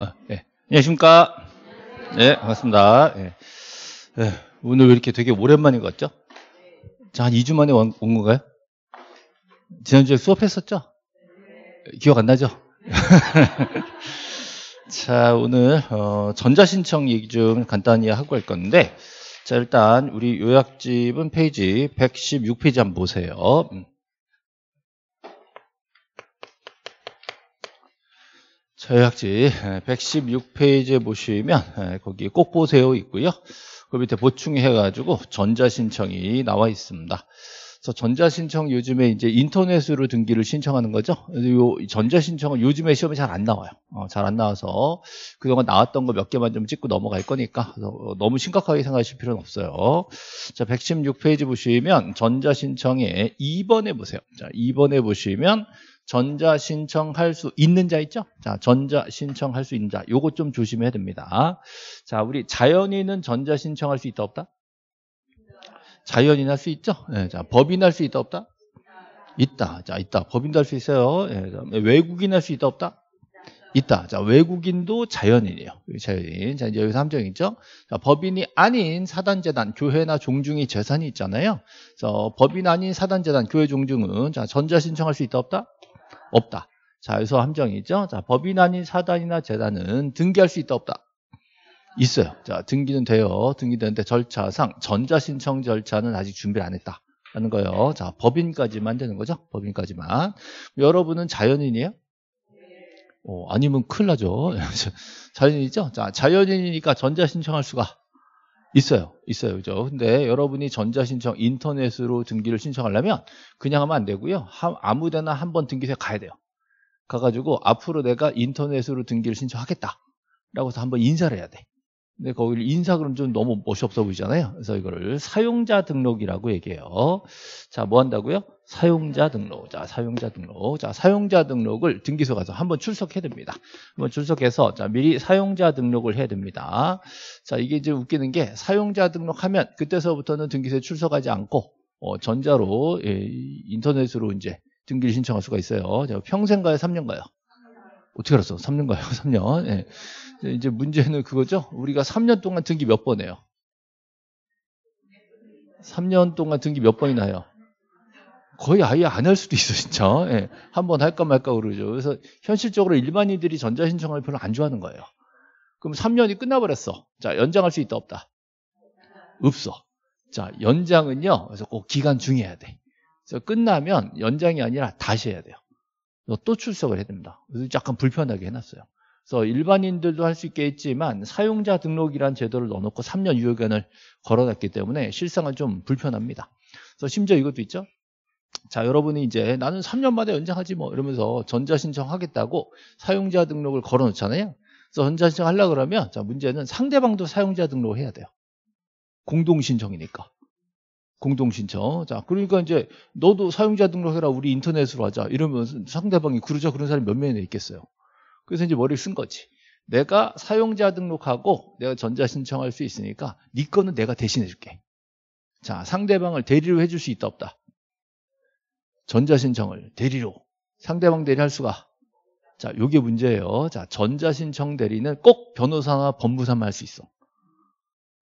아, 예. 안녕하십니까? 네, 반갑습니다. 네. 네, 오늘 왜 이렇게 되게 오랜만인 것 같죠? 자, 한 2주 만에 온, 온 건가요? 지난주에 수업했었죠? 기억 안 나죠? 자, 오늘 어, 전자신청 얘기 좀 간단히 하고 갈 건데 자, 일단 우리 요약집은 페이지 116페이지 한번 보세요. 음. 저학지 116페이지에 보시면 거기 에꼭 보세요 있고요. 그 밑에 보충해가지고 전자신청이 나와 있습니다. 그래서 전자신청 요즘에 이제 인터넷으로 등기를 신청하는 거죠. 이 전자신청은 요즘에 시험에 잘 안 나와요. 어, 잘 안 나와서 그동안 나왔던 거 몇 개만 좀 찍고 넘어갈 거니까 어, 너무 심각하게 생각하실 필요는 없어요. 자, 116페이지 보시면 전자신청에 2번에 보세요. 자, 2번에 보시면 전자 신청할 수 있는 자 있죠? 자, 전자 신청할 수 있는 자. 요거 좀 조심해야 됩니다. 자, 우리 자연인은 전자 신청할 수 있다 없다? 자연인 할 수 있죠? 네, 자, 법인 할 수 있다 없다? 있다. 자, 있다. 법인도 할 수 있어요. 네, 자, 외국인 할 수 있다 없다? 있다. 자, 외국인도 자연인이에요. 자연인. 자, 이제 여기서 함정 있죠? 자, 법인이 아닌 사단재단, 교회나 종중이 재산이 있잖아요. 자, 법인 아닌 사단재단, 교회 종중은 자, 전자신청할 수 있다 없다? 없다. 자유서 함정이죠. 자, 법인 아닌 사단이나 재단은 등기할 수 있다 없다. 있어요. 자, 등기는 돼요. 등기되는데 절차상 전자 신청 절차는 아직 준비를 안 했다. 라는 거예요. 자, 법인까지만 되는 거죠. 법인까지만. 여러분은 자연인이에요? 어, 아니면 큰일 나죠. 자연인이죠? 자, 자연인이니까 전자 신청할 수가 있어요. 있어요. 그죠? 근데 여러분이 전자신청 인터넷으로 등기를 신청하려면 그냥 하면 안 되고요. 아무 데나 한번 등기소에 가야 돼요. 가가지고 앞으로 내가 인터넷으로 등기를 신청하겠다. 라고 해서 한번 인사를 해야 돼. 근데 거기를 인사글은 좀 너무 멋이 없어 보이잖아요. 그래서 이거를 사용자 등록이라고 얘기해요. 자, 뭐 한다고요? 사용자 등록. 자, 사용자 등록. 자, 사용자 등록을 등기소 가서 한번 출석해야 됩니다. 한번 출석해서 자, 미리 사용자 등록을 해야 됩니다. 자, 이게 이제 웃기는 게 사용자 등록하면 그때서부터는 등기소에 출석하지 않고 어, 전자로 예, 인터넷으로 이제 등기를 신청할 수가 있어요. 평생 가요, 3년 가요? 어떻게 알았어? 3년가요? 3년. 예. 음. 이제 문제는 그거죠. 우리가 3년 동안 등기 몇 번 해요? 3년 동안 등기 몇 번이나 해요? 거의 아예 안 할 수도 있어, 진짜. 예. 한 번 할까 말까 그러죠. 그래서 현실적으로 일반인들이 전자신청을 별로 안 좋아하는 거예요. 그럼 3년이 끝나버렸어. 자, 연장할 수 있다, 없다? 없어. 자, 연장은요. 그래서 꼭 기간 중에 해야 돼. 그래서 끝나면 연장이 아니라 다시 해야 돼요. 어, 또 출석을 해야 됩니다. 그래서 약간 불편하게 해놨어요. 그래서 일반인들도 할 수 있겠지만 사용자 등록이란 제도를 넣어놓고 3년 유효기간을 걸어놨기 때문에 실상은 좀 불편합니다. 그래서 심지어 이것도 있죠. 자 여러분이 이제 나는 3년 만에 연장하지 뭐 이러면서 전자신청 하겠다고 사용자 등록을 걸어놓잖아요. 그래서 전자신청 하려 고 그러면 자 문제는 상대방도 사용자 등록을 해야 돼요. 공동신청이니까. 공동 신청. 자, 그러니까 이제 너도 사용자 등록해라. 우리 인터넷으로 하자. 이러면 상대방이 그러자 그런 사람이 몇 명이나 있겠어요. 그래서 이제 머리를 쓴 거지. 내가 사용자 등록하고 내가 전자 신청할 수 있으니까 네 거는 내가 대신해 줄게. 자, 상대방을 대리로 해줄 수 있다 없다. 전자 신청을 대리로 상대방 대리할 수가 자, 요게 문제예요. 자, 전자 신청 대리는 꼭 변호사나 법무사만 할 수 있어.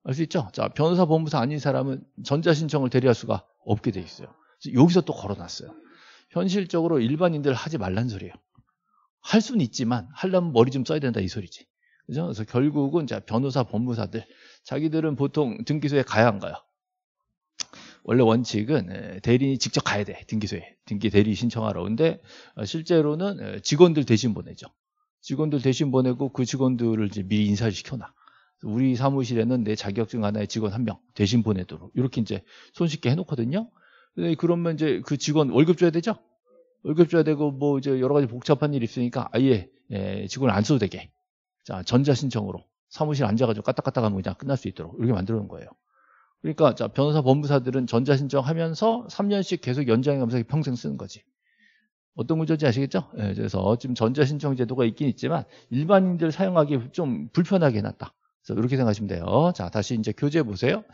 알수 있죠? 자, 변호사 본부사 아닌 사람은 전자 신청을 대리할 수가 없게 돼 있어요. 여기서 또 걸어놨어요. 현실적으로 일반인들 하지 말란 소리예요. 할 수는 있지만 할려면 머리 좀 써야 된다 이 소리지. 그죠? 그래서 결국은 자 변호사 본부사들 자기들은 보통 등기소에 가야 한가요? 원래 원칙은 대리인이 직접 가야 돼 등기소에 등기 대리 신청하러 근데 어, 실제로는 직원들 대신 보내죠 직원들 대신 보내고 그 직원들을 이제 미리 인사를 시켜놔 우리 사무실에는 내 자격증 하나에 직원 한 명 대신 보내도록 이렇게 이제 손쉽게 해놓거든요. 그러면 이제 그 직원 월급 줘야 되죠? 월급 줘야 되고 뭐 이제 여러 가지 복잡한 일이 있으니까 아예 예, 직원을 안 써도 되게 자 전자 신청으로 사무실 앉아가지고 까딱까딱 하면 그냥 끝날 수 있도록 이렇게 만들어 놓은 거예요. 그러니까 자 변호사 법무사들은 전자 신청하면서 3년씩 계속 연장해가면서 평생 쓰는 거지. 어떤 구조인지 아시겠죠? 예, 그래서 지금 전자 신청 제도가 있긴 있지만 일반인들 사용하기 좀 불편하게 해놨다. 그래서 이렇게 생각하시면 돼요. 자, 다시 이제 교재 보세요.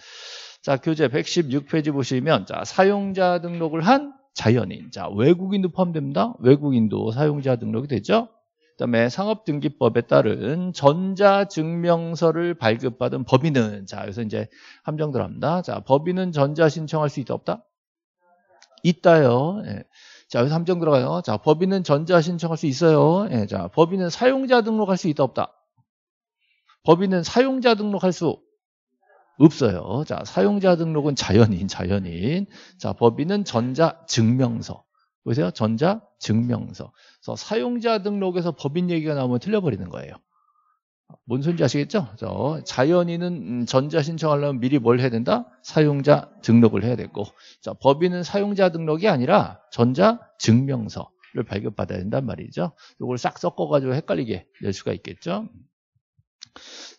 자, 교재 116페이지 보시면 자, 사용자 등록을 한 자연인. 자, 외국인도 포함됩니다. 외국인도 사용자 등록이 되죠. 그다음에 상업등기법에 따른 전자증명서를 발급받은 법인은 자, 여기서 이제 함정 들어갑니다. 자, 법인은 전자 신청할 수 있다 없다? 있다요. 예. 자, 여기서 함정 들어가요. 자, 법인은 전자 신청할 수 있어요. 예, 자, 법인은 사용자 등록할 수 있다 없다? 법인은 사용자 등록할 수 없어요. 자, 사용자 등록은 자연인, 자연인. 자, 법인은 전자 증명서. 보세요. 전자 증명서. 그래서 사용자 등록에서 법인 얘기가 나오면 틀려버리는 거예요. 뭔 소리인지 아시겠죠? 저 자연인은 음, 전자 신청하려면 미리 뭘 해야 된다? 사용자 등록을 해야 되고 자, 법인은 사용자 등록이 아니라 전자 증명서를 발급받아야 된단 말이죠. 이걸 싹 섞어가지고 헷갈리게 낼 수가 있겠죠.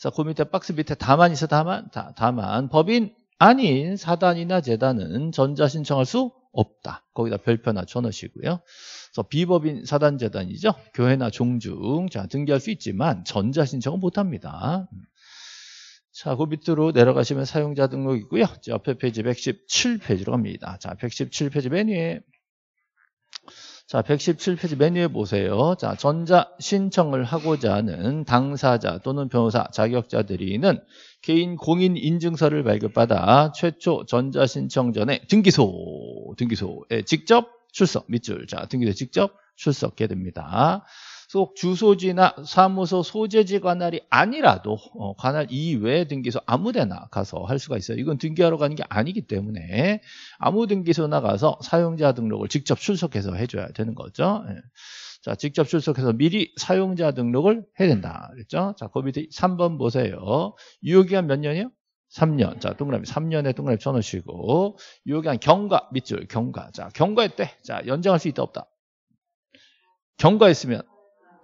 그그 밑에 박스 밑에 다만 있어 다만 다, 다만 법인 아닌 사단이나 재단은 전자 신청할 수 없다. 거기다 별표나 전어시고요 그래서 비법인 사단 재단이죠. 교회나 종중 자 등기할 수 있지만 전자 신청은 못합니다. 자, 그 밑으로 내려가시면 사용자 등록 이고요 옆에 페이지 117페이지로 갑니다. 자, 117페이지 메뉴에 자, 117페이지 메뉴에 보세요. 자, 전자 신청을 하고자 하는 당사자 또는 변호사 자격자들이는 개인 공인 인증서를 발급받아 최초 전자 신청 전에 등기소 등기소에 직접 출석 밑줄 자 등기소에 직접 출석해야 됩니다. 속 주소지나 사무소 소재지 관할이 아니라도 어, 관할 이외의 등기소 아무데나 가서 할 수가 있어요. 이건 등기하러 가는 게 아니기 때문에 아무 등기소나 가서 사용자 등록을 직접 출석해서 해줘야 되는 거죠. 예. 자, 직접 출석해서 미리 사용자 등록을 해야 된다. 그랬죠? 자, 그 밑에 3번 보세요. 유효기간 몇 년이요? 3년. 자, 동그라미 3년에 동그라미 쳐 놓으시고 유효기간 경과 밑줄 경과. 자, 경과했대. 자, 연장할 수 있다 없다. 경과했으면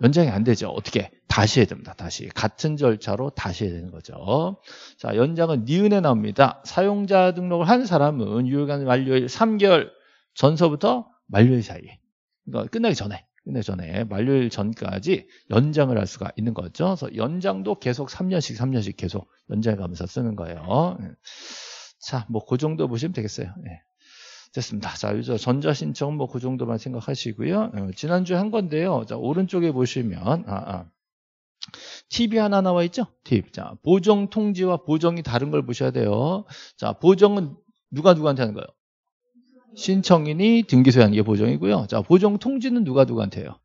연장이 안 되죠. 어떻게? 다시 해야 됩니다. 다시. 같은 절차로 다시 해야 되는 거죠. 자, 연장은 니은에 나옵니다. 사용자 등록을 한 사람은 유효기간 만료일 3개월 전서부터 만료일 사이. 그러니까 끝나기 전에. 끝나기 전에 만료일 전까지 연장을 할 수가 있는 거죠. 그래서 연장도 계속 3년씩 3년씩 계속 연장해 가면서 쓰는 거예요. 예. 자, 뭐 그 정도 보시면 되겠어요. 예. 됐습니다. 자, 유저 전자신청 뭐그 정도만 생각하시고요. 어, 지난주에 한 건데요. 자, 오른쪽에 보시면 아, 아. 팁이 하나 나와 있죠? TV. 자, 보정 통지와 보정이 다른 걸 보셔야 돼요. 자, 보정은 누가 누구한테 하는 거예요? 신청인이 등기소에 하는 게 보정이고요. 자, 보정 통지는 누가 누구한테 해요?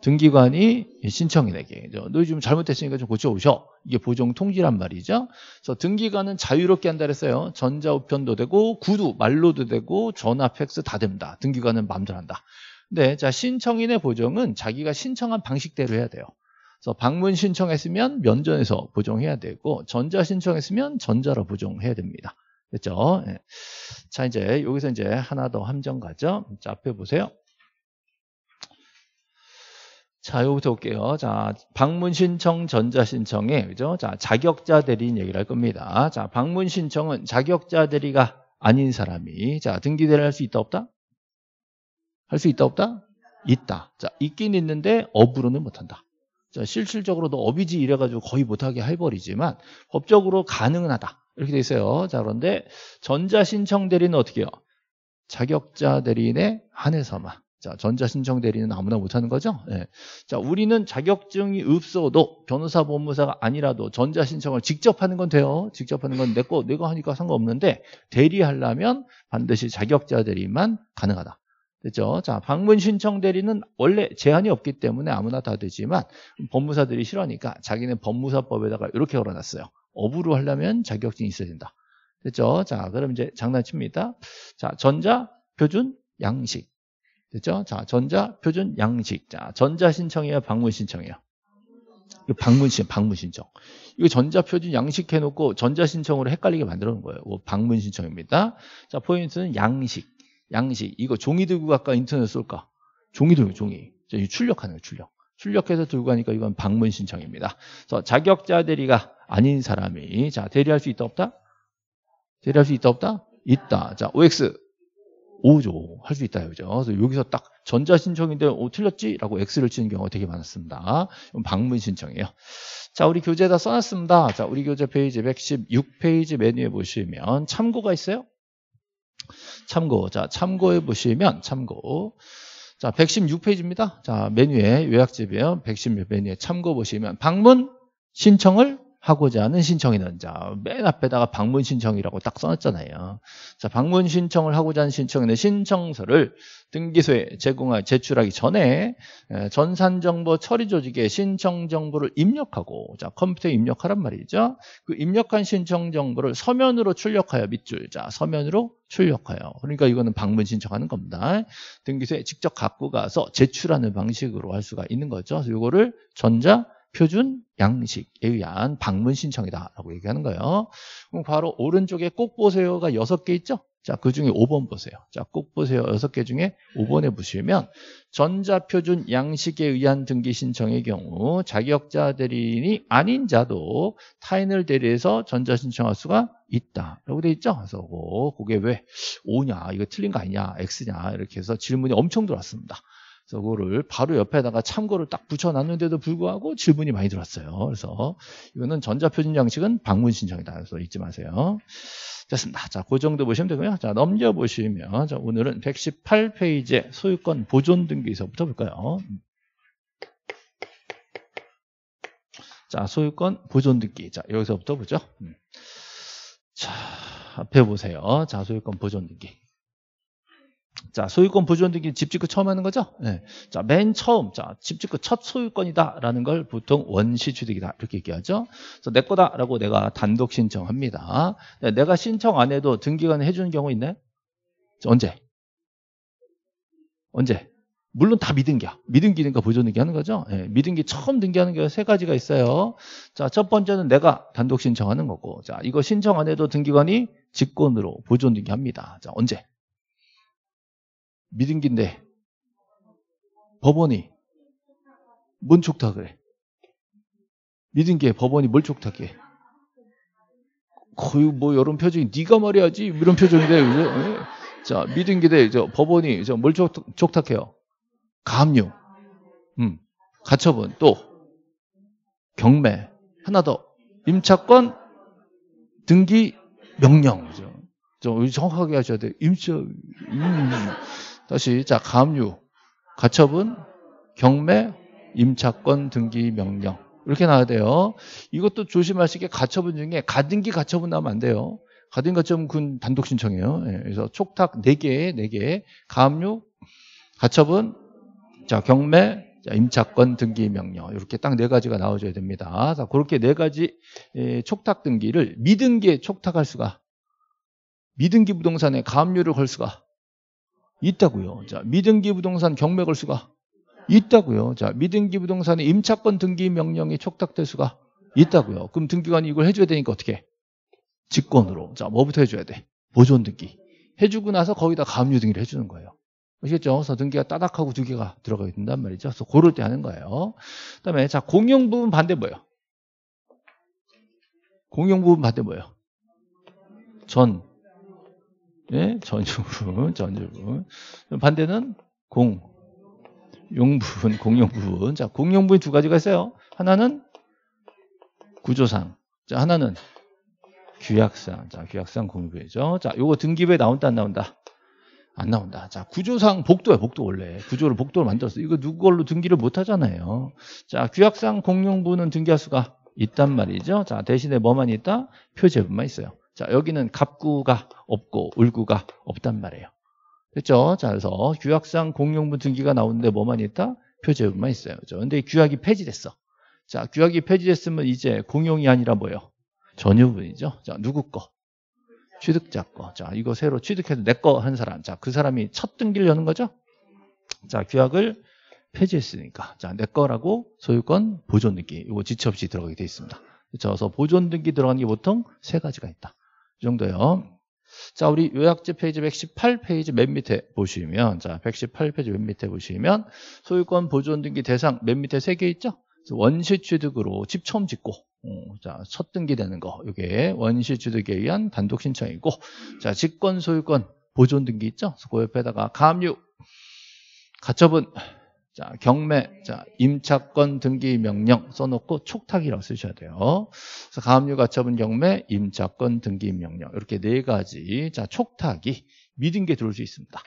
등기관이 신청인에게 너 지금 잘못했으니까좀 고쳐오셔 이게 보정 통지란 말이죠 그래서 등기관은 자유롭게 한다 그랬어요 전자우편도 되고 구두 말로도 되고 전화 팩스 다 됩니다 등기관은 마음대로 한다 근데 자 신청인의 보정은 자기가 신청한 방식대로 해야 돼요 그래서 방문 신청했으면 면전에서 보정해야 되고 전자 신청했으면 전자로 보정해야 됩니다 됐죠 예. 자 이제 여기서 이제 하나 더 함정 가죠 자 앞에 보세요 자, 요부터 올게요. 자, 방문 신청, 전자 신청에 그죠? 자, 자격자 대리인 얘기를 할 겁니다. 자, 방문 신청은 자격자 대리가 아닌 사람이 자, 등기 대리를 할 수 있다 없다? 할 수 있다 없다? 있다. 자, 있긴 있는데 업으로는 못 한다. 자, 실질적으로도 업이지 이래 가지고 거의 못 하게 해 버리지만 법적으로 가능은 하다. 이렇게 돼 있어요. 자, 그런데 전자 신청 대리는 어떻게 해요? 자격자 대리인에 한해서만 자, 전자신청 대리는 아무나 못하는 거죠? 예. 자, 우리는 자격증이 없어도 변호사 법무사가 아니라도 전자신청을 직접 하는 건 돼요. 직접 하는 건 내꺼 내가 하니까 상관없는데 대리하려면 반드시 자격자 대리만 가능하다. 됐죠? 자, 방문 신청 대리는 원래 제한이 없기 때문에 아무나 다 되지만 법무사들이 싫어하니까 자기는 법무사법에다가 이렇게 걸어놨어요. 업으로 하려면 자격증이 있어야 된다. 됐죠? 자, 그럼 이제 장난칩니다. 자, 전자, 표준, 양식. 됐죠? 자, 전자, 표준, 양식. 자, 전자 신청이에요? 방문 신청이에요? 이거 방문 신청, 방문 신청. 이거 전자 표준 양식 해놓고 전자 신청으로 헷갈리게 만들어 놓은 거예요. 뭐 방문 신청입니다. 자, 포인트는 양식. 양식. 이거 종이 들고 갈까? 인터넷 쏠까? 종이 들고, 종이. 출력하는 거예요, 출력. 출력해서 들고 가니까 이건 방문 신청입니다. 그래서 자격자 대리가 아닌 사람이 자 대리할 수 있다 없다? 대리할 수 있다 없다? 있다. 자 OX 5죠. 할 수 있다 이죠. 거 그래서 여기서 딱 전자 신청인데 어, 틀렸지라고 X를 치는 경우가 되게 많았습니다. 방문 신청이에요. 자, 우리 교재에다 써놨습니다. 자, 우리 교재 페이지 116페이지 메뉴에 보시면 참고가 있어요. 참고. 자, 참고해 보시면 참고. 자, 116페이지입니다. 자, 메뉴에 요약집이에요. 116 메뉴에 참고 보시면 방문 신청을 하고자 하는 신청인은 자, 맨 앞에다가 방문 신청이라고 딱 써놨잖아요. 자, 방문 신청을 하고자 하는 신청인의 신청서를 등기소에 제공하 제출하기 전에 전산 정보 처리 조직에 신청 정보를 입력하고 자, 컴퓨터에 입력하란 말이죠. 그 입력한 신청 정보를 서면으로 출력하여 밑줄 자, 서면으로 출력하여. 그러니까 이거는 방문 신청하는 겁니다. 등기소에 직접 갖고 가서 제출하는 방식으로 할 수가 있는 거죠. 이거를 전자 표준 양식에 의한 방문 신청이다라고 얘기하는 거예요. 그럼 바로 오른쪽에 꼭 보세요가 6개 있죠? 자, 그 중에 5번 보세요. 자, 꼭 보세요. 6개 중에 5번에 보시면 전자표준 양식에 의한 등기 신청의 경우 자격자 대리인이 아닌 자도 타인을 대리해서 전자 신청할 수가 있다. 라고 돼 있죠? 그래서 오, 그게 왜5냐 이거 틀린 거 아니냐, X냐 이렇게 해서 질문이 엄청 들어왔습니다. 그래서 그거를 바로 옆에다가 참고를 딱 붙여놨는데도 불구하고 질문이 많이 들어왔어요. 그래서 이거는 전자표준 양식은 방문 신청이다. 그래서 잊지 마세요. 됐습니다. 자, 그 정도 보시면 되고요. 자, 넘겨보시면 자, 오늘은 118페이지에 소유권 보존 등기서부터 볼까요? 자, 소유권 보존 등기. 자, 여기서부터 보죠. 음. 자, 앞에 보세요. 자, 소유권 보존 등기. 자, 소유권 보존 등기 집주권 처음 하는 거죠? 네. 자, 맨 처음, 자, 집주권 첫 소유권이다라는 걸 보통 원시취득이다. 이렇게 얘기하죠. 그래서 내 거다라고 내가 단독 신청합니다. 네, 내가 신청 안 해도 등기관에 해주는 경우 있네? 언제? 언제? 물론 다 미등기야. 미등기니까 그러니까 보존등기 하는 거죠. 예, 네, 미등기 처음 등기하는 게 세 가지가 있어요. 자, 첫 번째는 내가 단독 신청하는 거고, 자, 이거 신청 안 해도 등기관이 직권으로 보존등기 합니다. 자, 언제? 미등기인데 법원이 뭔 촉탁 그래? 미등기에 법원이 뭘 촉탁해? 거의 뭐 이런 표정이 네가 말해야지 이런 표정인데 그죠? 예. 자 미등기대 법원이 저뭘 촉탁해요? 감유, 음, 가처분 또 경매 하나 더 임차권 등기 명령 그죠? 정확하게 하셔야 돼요. 임차 음. 다시 자 가압류, 가처분, 경매, 임차권 등기 명령 이렇게 나와야 돼요. 이것도 조심하시게 가처분 중에 가등기 가처분 나면 오안 돼요. 가등기 가처분 군 단독 신청이에요. 예, 그래서 촉탁 4개, 4개, 가압류, 가처분, 자 경매, 자, 임차권 등기 명령 이렇게 딱 네 가지가 나와줘야 됩니다. 자, 그렇게 네 가지 예, 촉탁 등기를 미등기에 촉탁할 수가 미등기 부동산에 가압류를 걸 수가 있다고요. 자, 미등기 부동산 경매 걸수가 있다고요. 자, 미등기 부동산의 임차권 등기 명령이 촉탁될 수가 있다고요. 그럼 등기관이 이걸 해줘야 되니까 어떻게? 직권으로. 자, 뭐부터 해줘야 돼? 보존 등기. 해주고 나서 거기다 가압류 등기를 해주는 거예요. 아시겠죠? 그래서 등기가 따닥하고 두 개가 들어가게 된단 말이죠. 그래서 고를 때 하는 거예요. 그 다음에 자, 공용 부분 반대 뭐예요? 공용 부분 반대 뭐예요? 전. 예? 전유분, 전유분. 반대는 공, 용분, 공용분. 자, 공용분이 두 가지가 있어요. 하나는 구조상. 자, 하나는 규약상. 자, 규약상 공유분이죠. 자, 요거 등기부에 나온다, 안 나온다? 안 나온다. 자, 구조상 복도야, 복도 원래. 구조를 복도를 만들었어. 이거 누구 걸로 등기를 못 하잖아요. 자, 규약상 공용분은 등기할 수가 있단 말이죠. 자, 대신에 뭐만 있다? 표제분만 있어요. 자, 여기는 갑구가 없고 울구가 없단 말이에요. 됐죠? 자, 그래서 규약상 공용분 등기가 나오는데 뭐만 있다? 표제분만 있어요. 그렇죠? 근데 규약이 폐지됐어. 자, 규약이 폐지됐으면 이제 공용이 아니라 뭐예요? 전유분이죠. 자, 누구 거? 취득자 거. 자, 이거 새로 취득해서내 거 한 사람. 자, 그 사람이 첫 등기를 여는 거죠? 자, 규약을 폐지했으니까. 자, 내 거라고 소유권 보존등기. 이거 지체 없이 들어가게 돼 있습니다. 그래서 보존등기 들어가는 게 보통 세 가지가 있다. 이정도요 자, 우리 요약지 페이지 118페이지 맨 밑에 보시면, 자, 118페이지 맨 밑에 보시면, 소유권 보존 등기 대상 맨 밑에 세 개 있죠? 원시 취득으로 집 처음 짓고, 어, 자, 첫 등기되는 거. 이게 원시 취득에 의한 단독 신청이고, 자, 직권 소유권 보존 등기 있죠? 그 옆에다가 가압류, 가처분, 자, 경매, 자, 임차권 등기 명령 써놓고 촉탁이라고 쓰셔야 돼요. 그래서 가압류 가처분 경매, 임차권 등기 명령 이렇게 네 가지. 자, 촉탁이 믿은 게 들어올 수 있습니다.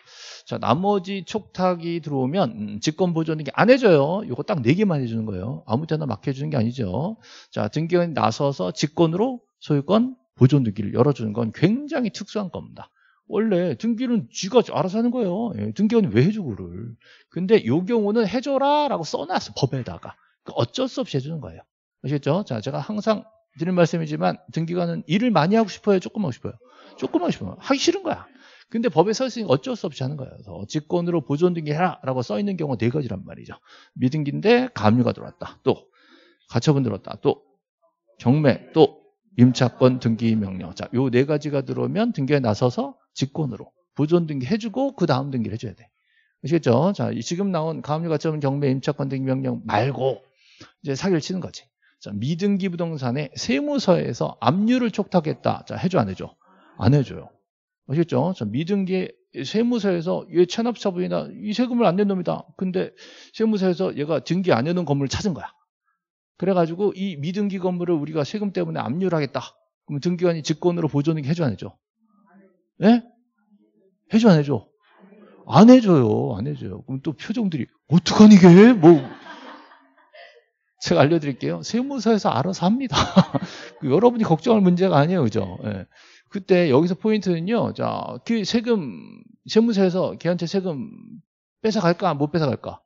자, 나머지 촉탁이 들어오면 음, 직권 보존이안 해줘요. 이거 딱 네 개만 해주는 거예요. 아무 때나 막 해주는 게 아니죠. 자, 등기관이 나서서 직권으로 소유권 보존 등기를 열어주는 건 굉장히 특수한 겁니다. 원래 등기는 쥐가 알아서 하는 거예요. 예, 등기원 이왜 해줘 그를? 근데 요 경우는 해줘라라고 써놨어 법에다가 그러니까 어쩔 수 없이 해주는 거예요. 아시겠죠? 자, 제가 항상 드리는 말씀이지만 등기관은 일을 많이 하고 싶어요, 조금 하고 싶어요. 조금 하고 싶어요. 하기 싫은 거야. 근데 법에 서 있으니까 어쩔 수 없이 하는 거예요. 그래서 직권으로 보존등기해라라고 써 있는 경우 네 가지란 말이죠. 미등기인데 가압류가 들어왔다. 또 가처분 들어왔다. 또 경매, 또 임차권 등기 명령. 자, 요 네 가지가 들어오면 등기에 나서서 직권으로 보존 등기 해주고 그 다음 등기를 해줘야 돼. 아시겠죠? 자, 지금 나온 가압류 가점 경매 임차권 등기 명령 말고 이제 사기를 치는 거지. 자, 미등기 부동산에 세무서에서 압류를 촉탁했다. 자, 해줘 안 해줘? 안 해줘요. 아시겠죠? 자, 미등기 세무서에서 얘체납처분이나이 세금을 안 낸 놈이다. 근데 세무서에서 얘가 등기 안 해놓은 건물을 찾은 거야. 그래가지고 이 미등기 건물을 우리가 세금 때문에 압류를 하겠다. 그럼 등기관이 직권으로 보존을 해줘 안 해줘? 예? 해줘, 안 해줘? 안 해줘요. 안 해줘요. 그럼 또 표정들이, 어떡하니, 이게? 뭐. 제가 알려드릴게요. 세무사에서 알아서 합니다. 그 여러분이 걱정할 문제가 아니에요. 그죠? 예. 그때 여기서 포인트는요. 자, 그 세금, 세무사에서 걔한테 세금 뺏어갈까? 못 뺏어갈까?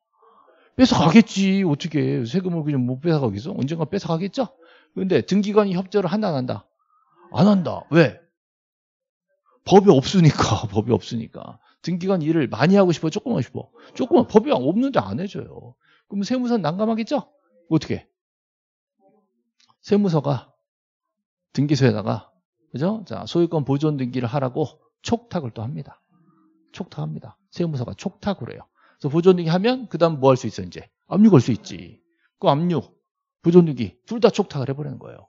뺏어가겠지. 어떻게. 세금을 그냥 못 뺏어가겠어? 언젠가 뺏어가겠죠? 근데 등기관이 협조를 한다, 안 한다? 안 한다. 왜? 법이 없으니까 법이 없으니까 등기관 일을 많이 하고 싶어 조금만 싶어 조금만 법이 없는데 안 해줘요 그럼 세무사 는 난감하겠죠 어떻게 세무서가 등기소에다가 그죠 자 소유권 보존 등기를 하라고 촉탁을 또 합니다 촉탁합니다 세무서가 촉탁을 해요 그래서 보존 등기 하면 그다음 뭐 할 수 있어 이제 압류 걸 수 있지 그 압류 보존 등기 둘 다 촉탁을 해버리는 거예요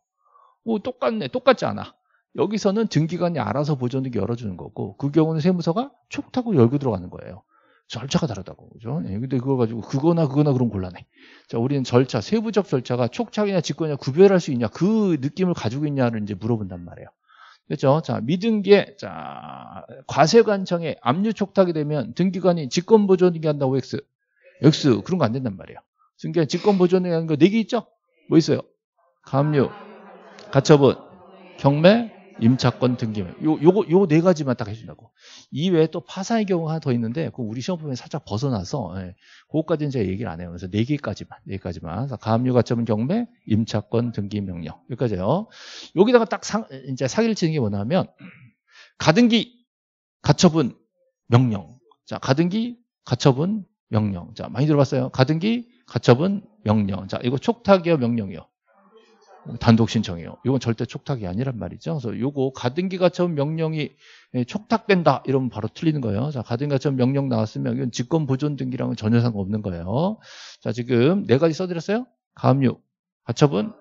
뭐 똑같네 똑같지 않아 여기서는 등기관이 알아서 보존등기 열어주는 거고 그 경우는 세무서가 촉탁고 열고 들어가는 거예요. 절차가 다르다고 그죠? 예, 근데 그걸 가지고 그거나 그거나 그런 곤란해. 자, 우리는 절차, 세부적 절차가 촉탁이냐 직권이냐 구별할 수 있냐 그 느낌을 가지고 있냐를 이제 물어본단 말이에요. 그렇죠? 자, 미등기에 자 과세관청에 압류 촉탁이 되면 등기관이 직권 보존 등기한다고 X, X 그런 거 안 된단 말이에요. 등기관 직권 보존 등기하는 거 네 개 있죠? 뭐 있어요? 감류, 가처분, 경매, 임차권 등기명. 요, 요거, 요네 가지만 딱 해준다고. 이외에 또 파산의 경우가 하나 더 있는데, 그 우리 시험 보면 살짝 벗어나서, 예, 그거까지는 제가 얘기를 안 해요. 그래서 네 개까지만, 네 개까지만. 가압류 가처분 경매, 임차권 등기 명령. 여기까지요. 여기다가 딱 상, 이제 사기를 치는 게 뭐냐면, 가등기, 가처분, 명령. 자, 가등기, 가처분, 명령. 자, 많이 들어봤어요. 가등기, 가처분, 명령. 자, 이거 촉탁이요, 명령이요. 단독 신청이요. 에 이건 절대 촉탁이 아니란 말이죠. 그래서 이거 가등기 가처분 명령이 예, 촉탁된다 이러면 바로 틀리는 거예요. 자, 가등기 가처분 명령 나왔으면 이건 직권 보존 등기랑은 전혀 상관없는 거예요. 자, 지금 네 가지 써드렸어요. 가압류, 가처분,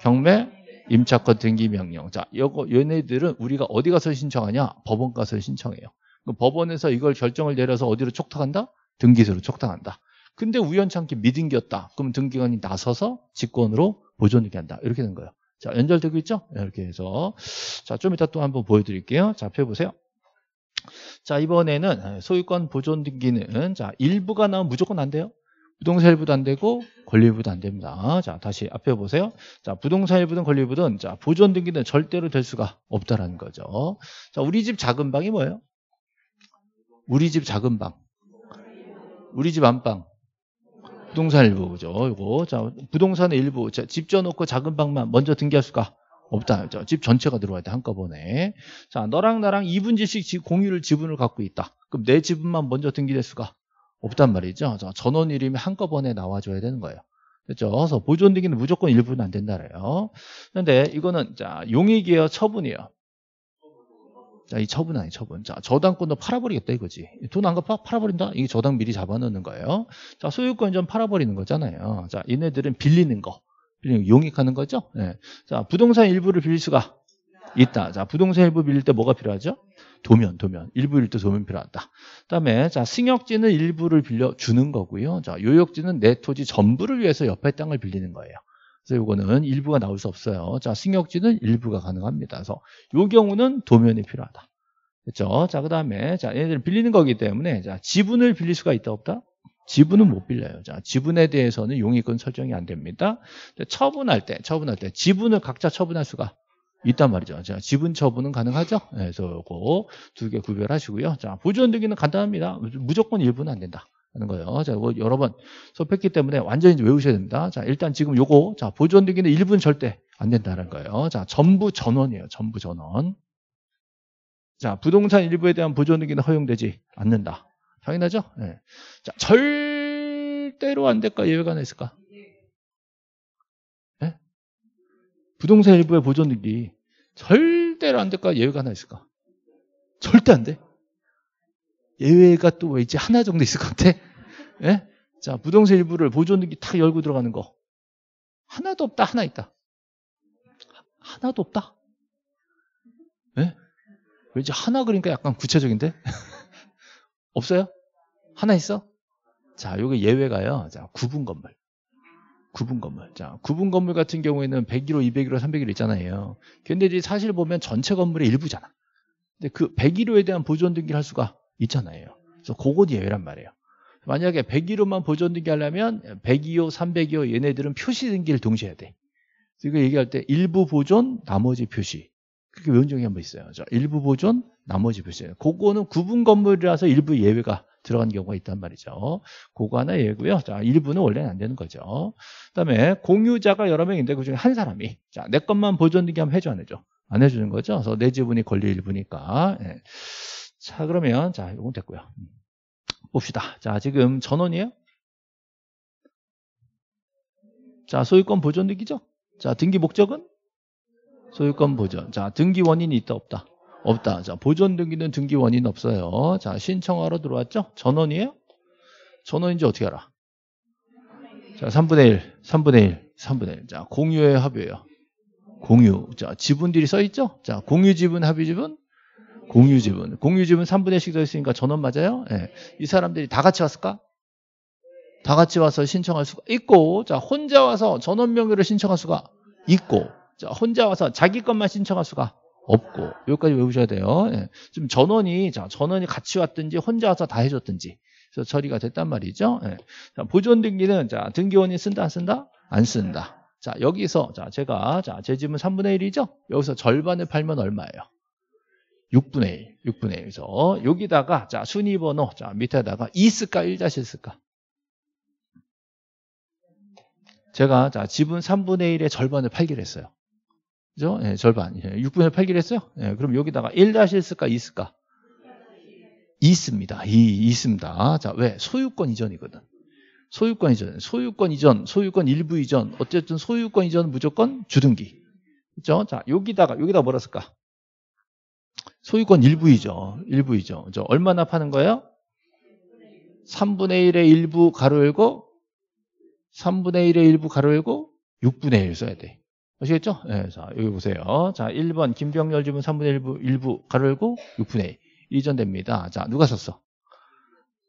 경매, 임차권 등기 명령. 자, 요거 얘네들은 우리가 어디 가서 신청하냐? 법원 가서 신청해요. 법원에서 이걸 결정을 내려서 어디로 촉탁한다? 등기소로 촉탁한다. 근데 우연찮게 미등기였다. 그럼 등기관이 나서서 직권으로 보존하게 한다. 이렇게 된 거예요. 자, 연결되고 있죠? 이렇게 해서. 자, 좀 이따 또 한번 보여드릴게요. 자, 펴보세요. 자, 이번에는 소유권 보존 등기는 자, 일부가 나오면 무조건 안 돼요. 부동산 일부도 안 되고 권리 일부도 안 됩니다. 자, 다시 앞에 보세요. 자, 부동산 일부든 권리 일부든 자, 보존 등기는 절대로 될 수가 없다라는 거죠. 자, 우리 집 작은 방이 뭐예요? 우리 집 작은 방. 우리 집 안방. 부동산 일부 죠 이거 자 부동산의 일부 자, 집 지어놓고 작은 방만 먼저 등기할 수가 없다. 자, 집 전체가 들어와야 돼 한꺼번에. 자 너랑 나랑 2분지씩 공유를 지분을 갖고 있다. 그럼 내 지분만 먼저 등기될 수가 없단 말이죠. 자, 전원 이름이 한꺼번에 나와줘야 되는 거예요. 그렇죠? 그래서 보존등기는 무조건 일부는 안 된다래요. 그런데 이거는 자 용의기여 처분이에요. 자, 이 처분 아니 처분. 자, 저당권도 팔아버리겠다 이거지. 돈 안 갚아? 팔아버린다? 이게 저당 미리 잡아놓는 거예요. 자, 소유권 좀 팔아버리는 거잖아요. 자, 얘네들은 빌리는 거. 빌리는 거 용익하는 거죠? 예. 자, 부동산 일부를 빌릴 수가 있다. 자, 부동산 일부 빌릴 때 뭐가 필요하죠? 도면, 도면. 일부 일때 도면 필요하다. 그다음에 자, 승역지는 일부를 빌려 주는 거고요. 자, 요역지는 내 토지 전부를 위해서 옆에 땅을 빌리는 거예요. 그래서 이거는 일부가 나올 수 없어요. 자, 승역지는 일부가 가능합니다. 그래서 이 경우는 도면이 필요하다. 그죠 자, 그다음에 자, 얘네들 빌리는 거기 때문에 자, 지분을 빌릴 수가 있다 없다? 지분은 못 빌려요. 자, 지분에 대해서는 용의권 설정이 안 됩니다. 처분할 때, 처분할 때 지분을 각자 처분할 수가 있단 말이죠. 자, 지분 처분은 가능하죠? 네, 그래서 요거 두 개 구별하시고요. 자, 보존등기는 간단합니다. 무조건 일부는 안 된다. 하는 거예요. 자, 이 뭐 여러 번 소했기 때문에 완전히 외우셔야 됩니다. 자, 일단 지금 요거 자, 보존되기는 1분 절대 안 된다는 거예요. 자, 전부 전원이에요. 전부 전원. 자, 부동산 일부에 대한 보존등기는 허용되지 않는다. 당연하죠? 네. 자, 절대로 안 될까? 예외가 하나 있을까? 네? 부동산 일부의 보존등기 절대로 안 될까? 예외가 하나 있을까? 절대 안 돼. 예외가 또 이제 뭐 하나 정도 있을 것 같아. 예? 자, 부동산 일부를 보존등기 탁 열고 들어가는 거. 하나도 없다, 하나 있다. 하, 나도 없다? 예? 왠지 하나 그러니까 약간 구체적인데? 없어요? 하나 있어? 자, 요게 예외가요. 자, 구분 건물. 구분 건물. 자, 구분 건물 같은 경우에는 101호, 201호, 301호 있잖아요. 근데 이제 사실 보면 전체 건물의 일부잖아. 근데 그 101호에 대한 보존 등기를 할 수가 있잖아요. 그래서 그건 예외란 말이에요. 만약에 101호만 보존등기 하려면 102호, 302호 얘네들은 표시 등기를 동시에 해야 돼. 그 이거 얘기할 때 일부 보존, 나머지 표시. 그렇게 외운 적이 한 번 있어요. 자, 일부 보존, 나머지 표시예 그거는 구분 건물이라서 일부 예외가 들어간 경우가 있단 말이죠. 그거 하나 예고요. 외 자, 일부는 원래는 안 되는 거죠. 그다음에 공유자가 여러 명인데 그중에 한 사람이 자, 내 것만 보존등기하면 해줘 안 해줘? 안 해주는 거죠. 그래서 내 지분이 권리 일부니까. 예. 자, 그러면 자, 요건 됐고요. 봅시다. 자, 지금 전원이에요. 자, 소유권 보존등기죠 자, 등기 목적은 소유권 보존. 자, 등기 원인이 있다 없다. 없다. 자, 보존 등기는 등기 원인 없어요. 자, 신청하러 들어왔죠? 전원이에요? 전원인지 어떻게 알아? 자, 3분의 1, 3분의 1, 3분의 1. 자, 공유의 합의예요. 공유. 자, 지분들이 써 있죠? 자, 공유 지분, 합의 지분, 공유 지분. 공유 지분 3분의 1씩 더 있으니까 전원 맞아요? 네. 이 사람들이 다 같이 왔을까? 다 같이 와서 신청할 수가 있고, 자, 혼자 와서 전원 명의를 신청할 수가 있고, 자, 혼자 와서 자기 것만 신청할 수가 없고, 여기까지 외우셔야 돼요. 네. 예. 좀 전원이, 자, 전원이 같이 왔든지, 혼자 와서 다 해줬든지, 그래서 처리가 됐단 말이죠. 네. 자, 보존 등기는, 자, 등기원이 쓴다, 안 쓴다? 안 쓴다. 자, 여기서, 자, 제가, 자, 제 집은 3분의 1이죠? 여기서 절반을 팔면 얼마예요? 6분의 1, 6분의 1. 그래서 여기다가 자 순위 번호 자 밑에다가 이 쓸까 1-1 쓸까? 제가 자 지분 3분의 1의 절반을 팔기로 했어요. 그죠? 네, 절반. 6분의 예, 1 팔기로 했어요? 네, 그럼 여기다가 1-1 쓸까 2 쓸까? 있습니다. 이 있습니다. 자, 왜? 소유권 이전이거든. 소유권 이전, 소유권 이전, 소유권 일부 이전, 어쨌든 소유권 이전 무조건 주등기. 그죠? 자, 여기다가, 여기다 뭐라 쓸까? 소유권 일부이죠. 일부이죠. 그죠? 얼마나 파는 거예요? 3분의 1의 일부 가로 열고 3분의 1의 일부 가로 열고 6분의 1 써야 돼. 아시겠죠? 네, 자, 여기 보세요. 자, 1번 김병렬 집문 3분의 1부, 일부 가로 열고 6분의 1 이전됩니다. 자, 누가 썼어?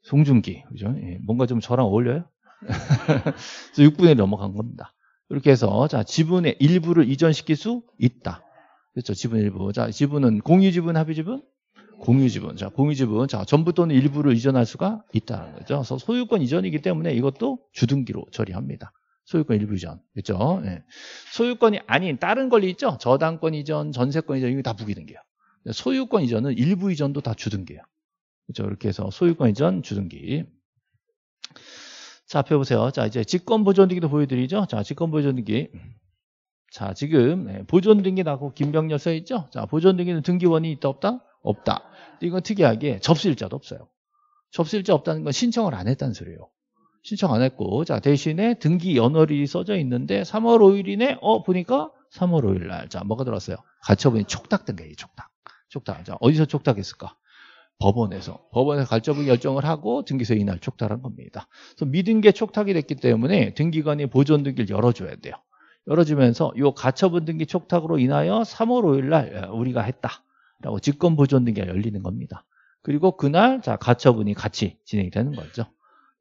송중기. 그죠? 예, 뭔가 좀 저랑 어울려요? 그래서 6분의 1 넘어간 겁니다. 이렇게 해서 자, 지분의 일부를 이전시킬 수 있다. 그렇죠. 지분 일부. 자, 지분은 공유 지분, 합의 지분? 공유 지분. 자, 공유 지분. 자, 전부 또는 일부를 이전할 수가 있다는 거죠. 그래서 소유권 이전이기 때문에 이것도 주등기로 처리합니다. 소유권 일부 이전. 그렇죠? 예. 소유권이 아닌 다른 권리 있죠? 저당권 이전, 전세권 이전 이게 다 부기등기예요. 소유권 이전은 일부 이전도 다 주등기예요. 그렇죠? 이렇게 해서 소유권 이전 주등기. 자, 앞에 보세요. 자, 이제 직권 보존등기도 보여드리죠. 자, 직권 보존등기. 자, 지금 네, 보존등기 나고 김병렬 써 있죠? 자, 보존등기는 등기원이 있다 없다? 없다. 이건 특이하게 접수일자도 없어요. 접수일자 없다는 건 신청을 안 했다는 소리예요. 신청 안 했고 자 대신에 등기 연월일이 써져 있는데 3월 5일이네. 어 보니까 3월 5일 날. 자 뭐가 들어왔어요? 가처분이 촉탁 등기 촉탁. 촉탁. 자 어디서 촉탁했을까? 법원에서 법원에서 가처분 결정을 하고 등기소 이날 촉탁한 겁니다. 그래서 미등기 촉탁이 됐기 때문에 등기관이 보존 등기를 열어줘야 돼요. 열어주면서 이 가처분 등기 촉탁으로 인하여 3월 5일 날 예, 우리가 했다라고 직권 보존 등기가 열리는 겁니다. 그리고 그날 자 가처분이 같이 진행이 되는 거죠.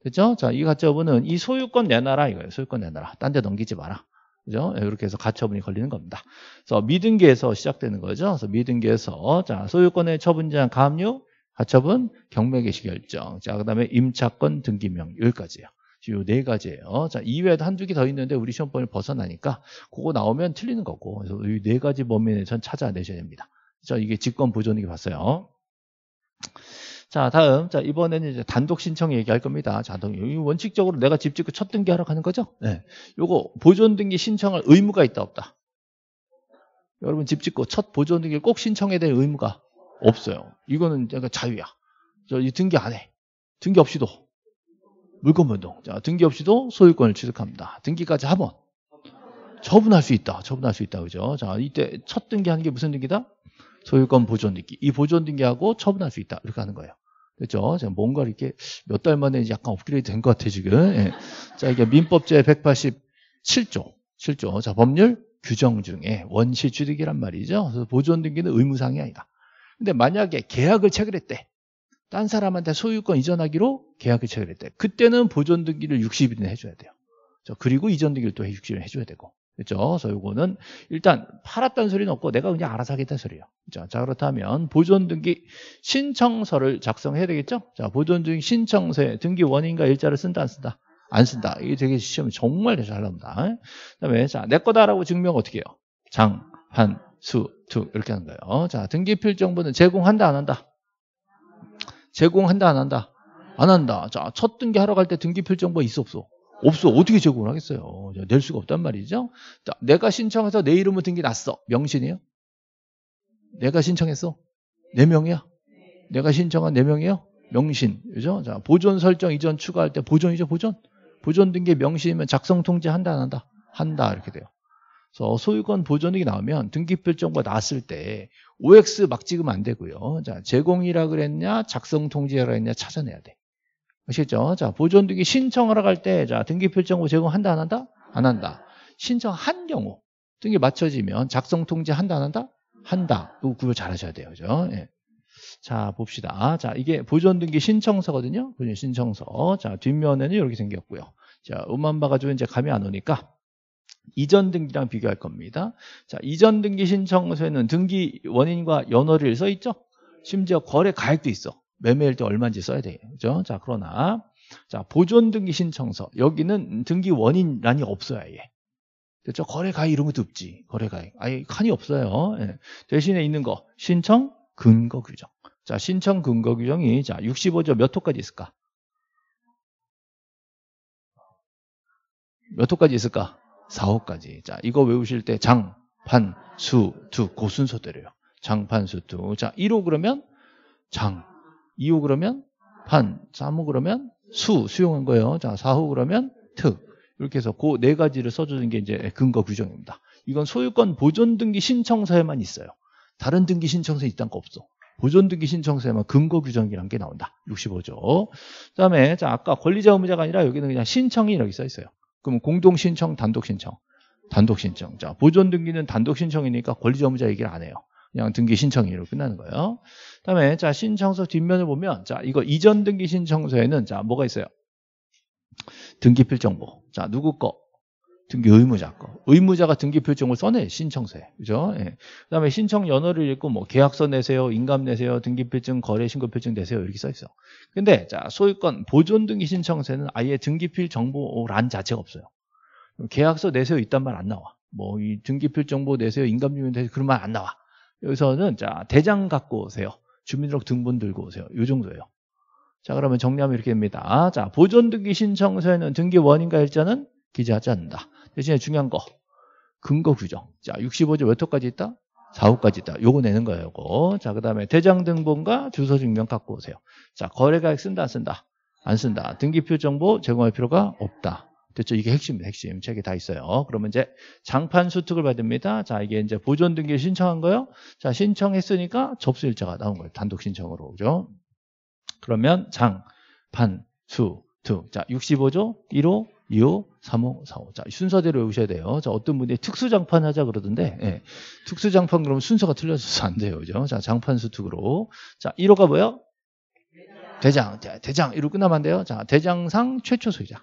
그렇죠? 자, 이 가처분은 이 소유권 내놔라 이거예요. 소유권 내놔라. 딴 데 넘기지 마라. 그죠? 이렇게 예, 해서 가처분이 걸리는 겁니다. 그래서 미등기에서 시작되는 거죠. 그래서 미등기에서 자, 소유권의 처분장 감류 가처분, 경매개시 결정. 자, 그다음에 임차권 등기명 여기까지예요. 지금 네 가지예요. 자, 이외에도 한두 개 더 있는데 우리 시험범위 벗어나니까 그거 나오면 틀리는 거고. 그이네 가지 범위 내선 에 찾아내셔야 됩니다. 자, 이게 직권 보존이기 봤어요. 자, 다음. 자, 이번에는 이제 단독 신청 얘기할 겁니다. 자, 원칙적으로 내가 집 짓고 첫 등기 하러 가는 거죠? 네. 요거 보존 등기 신청할 의무가 있다 없다. 여러분 집 짓고 첫 보존 등기 꼭 신청해야 될 의무가 없어요. 이거는 약간 자유야. 저 이 등기 안 해. 등기 없이도 물건변동. 자, 등기 없이도 소유권을 취득합니다. 등기까지 합번 처분할 수 있다. 처분할 수 있다. 그죠? 자, 이때 첫 등기하는 게 무슨 등기다? 소유권 보존 등기. 이 보존 등기하고 처분할 수 있다. 이렇게 하는 거예요. 그렇죠? 제가 뭔가 이렇게 몇 달 만에 약간 업그레이드 된 것 같아 지금. 예. 자, 이게 민법제 187조. 7조. 자, 법률 규정 중에 원시 취득이란 말이죠. 그래서 보존 등기는 의무상이 아니다. 근데 만약에 계약을 체결했대. 딴 사람한테 소유권 이전하기로 계약을 체결했대. 그때는 보존 등기를 60일은 해줘야 돼요. 그리고 이전 등기를 또 60일은 해줘야 되고. 그렇죠? 그래서 이거는 일단 팔았다는 소리는 없고 내가 그냥 알아서 하겠다는 소리예요. 자, 자 그렇다면 보존 등기 신청서를 작성해야 되겠죠? 자, 보존 등기 신청서에 등기 원인과 일자를 쓴다 안 쓴다? 안 쓴다. 이게 되게 시험 정말 잘 나옵니다. 그다음에 자, 내 거다라고 증명 어떻게 해요? 장, 한, 수, 두 이렇게 하는 거예요. 자, 등기필 정보는 제공한다 안 한다? 제공한다 안 한다? 안 한다. 자, 첫 등기 하러 갈 때 등기필 정보 있어 없어? 없어. 어떻게 제공을 하겠어요? 낼 수가 없단 말이죠. 자, 내가 신청해서 내 이름으로 등기 났어. 명신이요 내가 신청했어? 네 명이야? 내가 신청한 네명이요 명신. 그죠? 자, 보존 설정 이전 추가할 때 보존이죠, 보존? 보존 등기 명신이면 작성 통지 한다, 안 한다? 한다. 이렇게 돼요. 그래서 소유권 보존액이 나오면 등기표정과 났을 때 OX 막 찍으면 안 되고요. 자, 제공이라 그랬냐, 작성 통지라 했냐 찾아내야 돼. 아시겠죠? 자, 보존 등기 신청하러 갈 때, 자, 등기표정보 제공한다, 안 한다? 안 한다. 신청한 경우, 등기 맞춰지면 작성 통지 한다, 안 한다? 한다. 이 구별 잘 하셔야 돼요. 그죠? 예. 자, 봅시다. 자, 이게 보존 등기 신청서거든요. 보존 신청서. 자, 뒷면에는 이렇게 생겼고요. 자, 음만 봐가지고 이제 감이 안 오니까 이전 등기랑 비교할 겁니다. 자, 이전 등기 신청서에는 등기 원인과 연월일 써 있죠? 심지어 거래 가액도 있어. 매매일 때 얼마인지 써야 돼요. 그죠? 자, 그러나 자, 보존 등기 신청서. 여기는 등기 원인란이 없어야 해. 예 그렇죠? 거래 가액 이런 것도 없지. 거래 가액. 아예 칸이 없어요. 예. 대신에 있는 거 신청 근거 규정. 자, 신청 근거 규정이 자, 65조 몇 호까지 있을까? 몇 호까지 있을까? 4호까지. 자, 이거 외우실 때 장, 판, 수, 두, 고그 순서대로요. 장, 판, 수, 두. 자, 1호 그러면 장, 2호 그러면 판, 3호 그러면 수, 수용한 거예요. 자, 4호 그러면 특. 이렇게 해서 그 네 가지를 써주는 게 이제 근거 규정입니다. 이건 소유권 보존 등기 신청서에만 있어요. 다른 등기 신청서에 있단 거 없어. 보존 등기 신청서에만 근거 규정이란 게 나온다. 65조. 그다음에 자 아까 권리자 의무자가 아니라 여기는 그냥 신청이 이렇게 써 있어요. 그럼 공동 신청, 단독 신청. 단독 신청. 자, 보존 등기는 단독 신청이니까 권리점유자 얘기를 안 해요. 그냥 등기 신청이로 끝나는 거예요. 그다음에 자, 신청서 뒷면을 보면 자, 이거 이전 등기 신청서에는 자, 뭐가 있어요? 등기필 정보. 자, 누구 거? 등기 의무자 거. 의무자가 등기 표정을 써내 신청서에. 그죠? 예. 그다음에 신청 연호를 읽고 뭐 계약서 내세요, 인감 내세요, 등기 표증, 거래 신고 표증 내세요 이렇게 써 있어. 근데 자, 소유권 보존 등기 신청서는 에 아예 등기필 정보란 자체가 없어요. 계약서 내세요 이딴 말 안 나와. 뭐 이 등기필 정보 내세요, 인감 유면 내세요 그런 말 안 나와. 여기서는 자, 대장 갖고 오세요. 주민등록 등본 들고 오세요. 요 정도예요. 자, 그러면 정리하면 이렇게 됩니다. 자, 보존 등기 신청서에는 등기 원인과 일자는 기재하지 않는다. 대신에 중요한 거 근거 규정. 자, 65조 몇 호까지 있다? 4호까지 있다. 요거 내는 거예요, 요거. 자, 그다음에 대장 등본과 주소 증명 갖고 오세요. 자, 거래가액 쓴다 안 쓴다? 안 쓴다. 등기표 정보 제공할 필요가 없다. 됐죠? 이게 핵심이니다 핵심. 책이다 있어요. 그러면 이제 장판 수특을 받습니다. 자, 이게 이제 보존 등기 신청한 거요. 자, 신청했으니까 접수 일자가 나온 거예요. 단독 신청으로. 오죠 그러면 장, 판, 수, 특. 자, 65조 1호 2호, 3호, 4호. 자, 순서대로 외우셔야 돼요. 자, 어떤 분이 특수장판 하자 그러던데, 예. 특수장판 그러면 순서가 틀려져서 안 돼요. 그죠? 자, 장판 수특으로. 자, 1호가 뭐예요? 대장. 자, 대장. 1호 끝나면 안 돼요. 자, 대장상 최초 소유자.